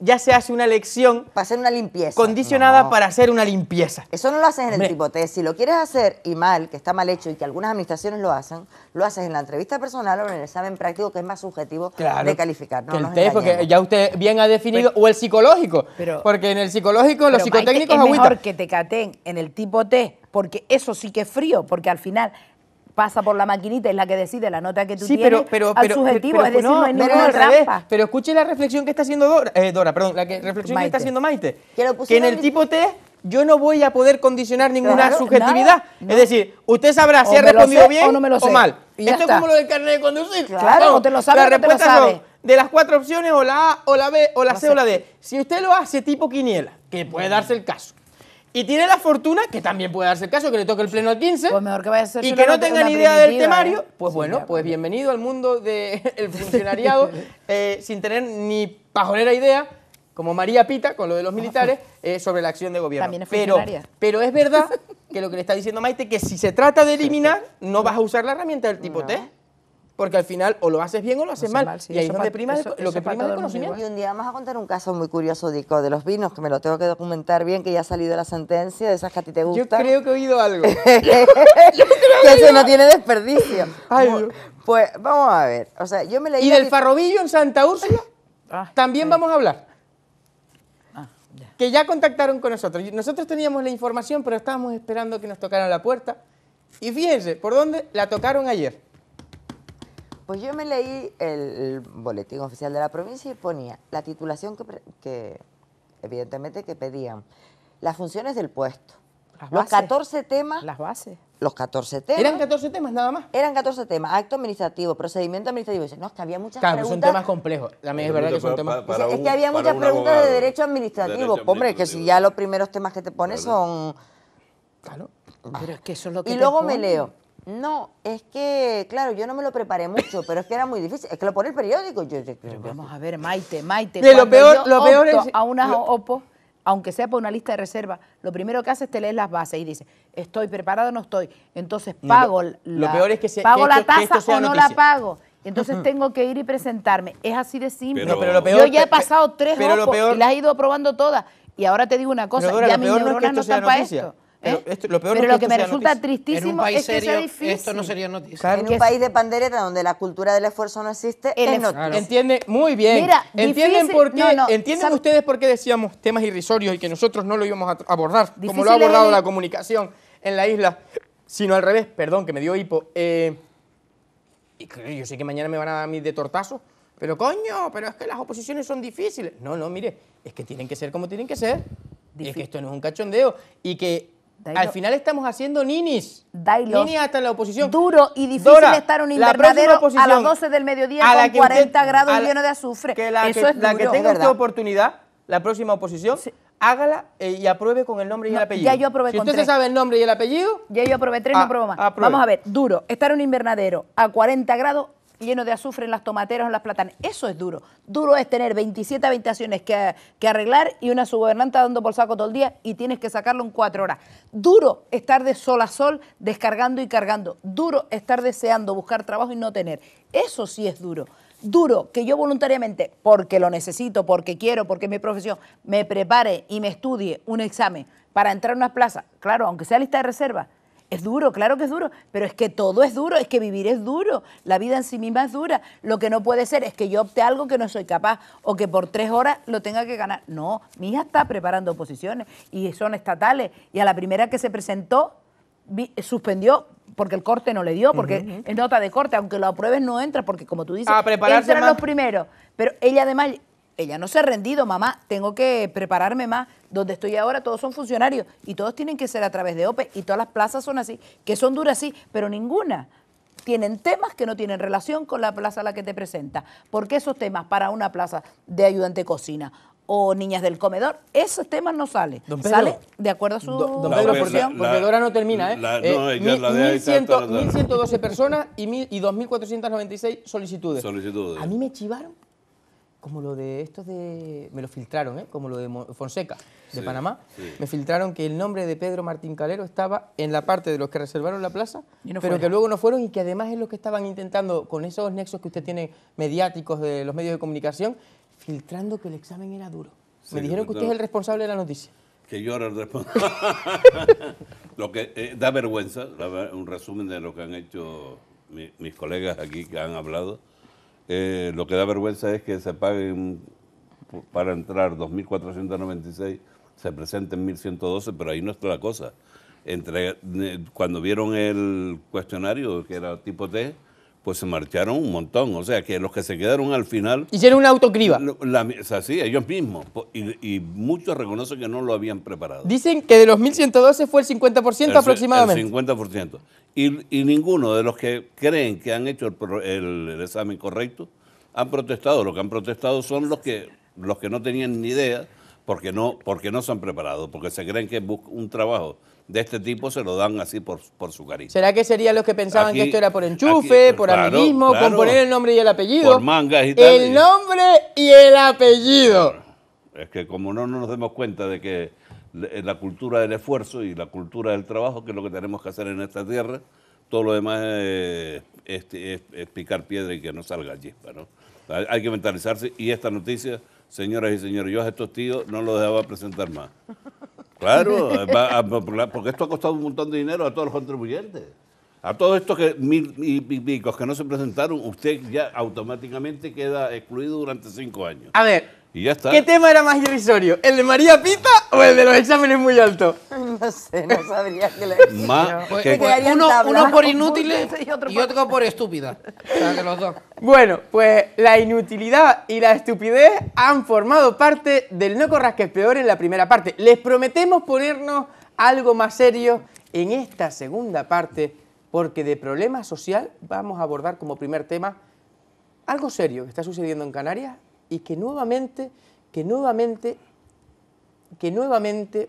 ya se hace una lección Para hacer una limpieza. Condicionada para hacer una limpieza. Eso no lo haces en el tipo T Si lo quieres hacer y mal, que está mal hecho y que algunas administraciones lo hacen, lo haces en la entrevista personal o en el examen práctico, que es más subjetivo de calificar. que el porque ya usted bien ha definido, o el psicológico. porque en el psicológico, los psicotécnicos muy. es mejor que te caten en el tipo T, porque eso sí que es frío, porque al final pasa por la maquinita, es la que decide la nota que tú tienes al subjetivo, es decir, no, ninguna pero escuche la reflexión que está haciendo Dora, eh, Dora perdón, la que, reflexión Maite. que está haciendo Maite, que, en el tipo T yo no voy a poder condicionar ninguna subjetividad. Es decir, usted sabrá si ha respondido bien o, mal. Esto es como lo del carnet de conducir. Claro, no te lo sabe, la respuesta de las cuatro opciones o la A o la B o la C o la D. Si usted lo hace tipo quiniela, que puede darse el caso, y tiene la fortuna, que también puede darse el caso, que le toque el pleno pues al 15. Y que no tenga ni idea del temario. ¿eh? Pues, pues bueno, pues bienvenido al mundo del funcionariado, eh, sin tener ni pajonera idea, como María Pita, con lo de los militares, eh, sobre la acción de gobierno. pero, pero es verdad que lo que le está diciendo Maite, que si se trata de eliminar, no vas a usar la herramienta del tipo T porque al final o lo haces bien o lo haces mal. y ahí es lo que prima Y un día vamos a contar un caso muy curioso, de los vinos, que me lo tengo que documentar bien, que ya ha salido la sentencia, de esas que a ti te gustan. Yo creo que he oído algo. que eso no tiene desperdicio. pues vamos a ver. O sea, yo me leí. Y del farrobillo en Santa Úrsula ah, también vamos a hablar. Ah, que ya contactaron con nosotros. Nosotros teníamos la información, pero estábamos esperando que nos tocaran la puerta. Y fíjense, ¿por dónde? La tocaron ayer. Pues yo me leí el, boletín oficial de la provincia y ponía la titulación que, que evidentemente, que pedían, las funciones del puesto, los 14 temas. Las bases. Los 14 temas. Eran 14 temas nada más. Eran 14 temas. Acto administrativo, procedimiento administrativo. no, es que había muchas preguntas. Claro, son temas complejos. También es verdad que son temas. es que había muchas preguntas de derecho administrativo. Hombre, que si ya los primeros temas que te pones son. Claro. Pero es que eso no lo que. Y luego me leo no, es que, claro, yo no me lo preparé mucho, pero es que era muy difícil. Es que lo pone el periódico. Yo, yo, vamos a ver, Maite, Maite. lo peor, lo peor es. A una OPO, aunque sea por una lista de reserva, lo primero que hace es te leer las bases y dice, estoy preparado o no estoy. Entonces pago lo, la, peor es que pago la tasa o no la pago. Entonces tengo que ir y presentarme. Es así de simple. Pero, lo peor, yo ya he pasado tres pero opos y las he ido probando todas. Y ahora te digo una cosa, ya no, es esto. ¿Eh? lo peor Pero lo que, me resulta tristísimo es que Esto no sería noticia. en un país de pandereta donde la cultura del esfuerzo no existe, es noticia. Entiende, muy bien. ¿Entienden, por qué, ¿entienden ustedes por qué decíamos temas irrisorios y que nosotros no lo íbamos a abordar, como lo ha abordado la comunicación en la isla, sino al revés, perdón, que me dio hipo. Eh, y yo sé que mañana me van a dar a mí de tortazo, pero coño, pero es que las oposiciones son difíciles. No, no, mire, es que tienen que ser como tienen que ser. es que esto no es un cachondeo. Y que al final estamos haciendo ninis. Daylo. Ninis hasta la oposición. Duro y difícil estar un invernadero a las 12 del mediodía a con 40 grados lleno de azufre. Que la que, es la tenga esta oportunidad, la próxima oposición, hágala eh, y apruebe con el nombre y el apellido. si usted sabe el nombre y el apellido. Ya yo aprobé tres, no ah, apruebo más. Vamos a ver, duro, estar en un invernadero a 40 grados lleno de azufre en las tomateras o en las platanas. Eso es duro. Duro es tener 27 habitaciones que, que arreglar y una subgobernanta dando por saco todo el día y tienes que sacarlo en cuatro horas. Duro estar de sol a sol descargando y cargando. Duro estar deseando buscar trabajo y no tener. Eso sí es duro. Duro que yo voluntariamente, porque lo necesito, porque quiero, porque es mi profesión, me prepare y me estudie un examen para entrar a una plaza, claro, aunque sea lista de reserva, es duro, claro que es duro, pero es que todo es duro, es que vivir es duro, la vida en sí misma es dura. Lo que no puede ser es que yo opte algo que no soy capaz o que por tres horas lo tenga que ganar. No, mi hija está preparando oposiciones y son estatales y a la primera que se presentó suspendió porque el corte no le dio, porque es nota de corte, aunque lo apruebes no entra, porque como tú dices, entran los primeros. Pero ella además ella no se ha rendido, mamá, tengo que prepararme más. Donde estoy ahora todos son funcionarios y todos tienen que ser a través de OPE y todas las plazas son así, que son duras sí, pero ninguna tienen temas que no tienen relación con la plaza a la que te presenta. Porque esos temas para una plaza de ayudante cocina o niñas del comedor, esos temas no salen. Sale de acuerdo a su don, porque, ahora no termina. ¿eh? La, eh, no, mil, 1.112 personas y, y 2.496 solicitudes. solicitudes. A mí me chivaron como lo de estos de... Me lo filtraron, ¿eh? Como lo de Fonseca, de Panamá. Me filtraron que el nombre de Pedro Martín Calero estaba en la parte de los que reservaron la plaza, pero que luego no fueron y que además es lo que estaban intentando con esos nexos que usted tiene mediáticos de los medios de comunicación, filtrando que el examen era duro. Me dijeron que usted es el responsable de la noticia. Que yo era el responsable. lo que eh, da vergüenza, un resumen de lo que han hecho mis colegas aquí que han hablado eh, lo que da vergüenza es que se paguen para entrar 2.496, se presenten 1.112, pero ahí no está la cosa. Entre, eh, cuando vieron el cuestionario, que era tipo T, pues se marcharon un montón. O sea, que los que se quedaron al final... Hicieron una autocriba. La, sí, ellos mismos. Y, muchos reconocen que no lo habían preparado. Dicen que de los 1.112 fue el 50% aproximadamente. El 50%. Y, y, ninguno de los que creen que han hecho el, examen correcto han protestado. Lo que han protestado son los que, los que no tenían ni idea porque no, porque no se han preparado, porque se creen que es un trabajo de este tipo se lo dan así por, por su cariño. ¿Será que serían los que pensaban que esto era por enchufe, por amiguismo, con poner el nombre y el apellido? Por mangas y tal. El nombre y el apellido. Es que como no, no nos demos cuenta de que eh, la cultura del esfuerzo y la cultura del trabajo, que es lo que tenemos que hacer en esta tierra, todo lo demás es, es, picar piedra y que no salga chispa, ¿no? Hay que mentalizarse y esta noticia, señoras y señores, yo a estos tíos no los dejaba presentar más. Claro, porque esto ha costado un montón de dinero a todos los contribuyentes. A todos estos que, mil y picos que no se presentaron, usted ya automáticamente queda excluido durante cinco años. A ver, ¿Qué tema era más irrisorio? ¿El de María Pita o el de los exámenes muy altos? No sé, no sabría qué le uno, por inútil y otro, por estúpida. Bueno, pues la inutilidad y la estupidez han formado parte del No corras que es peor en la primera parte. Les prometemos ponernos algo más serio en esta segunda parte porque de problema social vamos a abordar como primer tema algo serio que está sucediendo en Canarias y que nuevamente, que nuevamente, que nuevamente,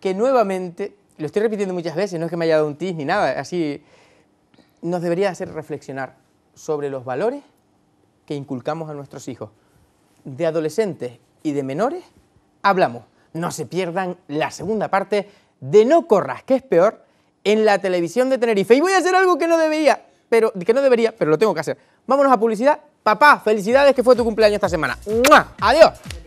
que nuevamente, lo estoy repitiendo muchas veces, no es que me haya dado un tis ni nada, así nos debería hacer reflexionar sobre los valores que inculcamos a nuestros hijos. De adolescentes y de menores hablamos. No se pierdan la segunda parte de No corras, que es peor, en la televisión de Tenerife. Y voy a hacer algo que no debería, pero que no debería, pero lo tengo que hacer. Vámonos a publicidad Papá, felicidades que fue tu cumpleaños esta semana. Adiós.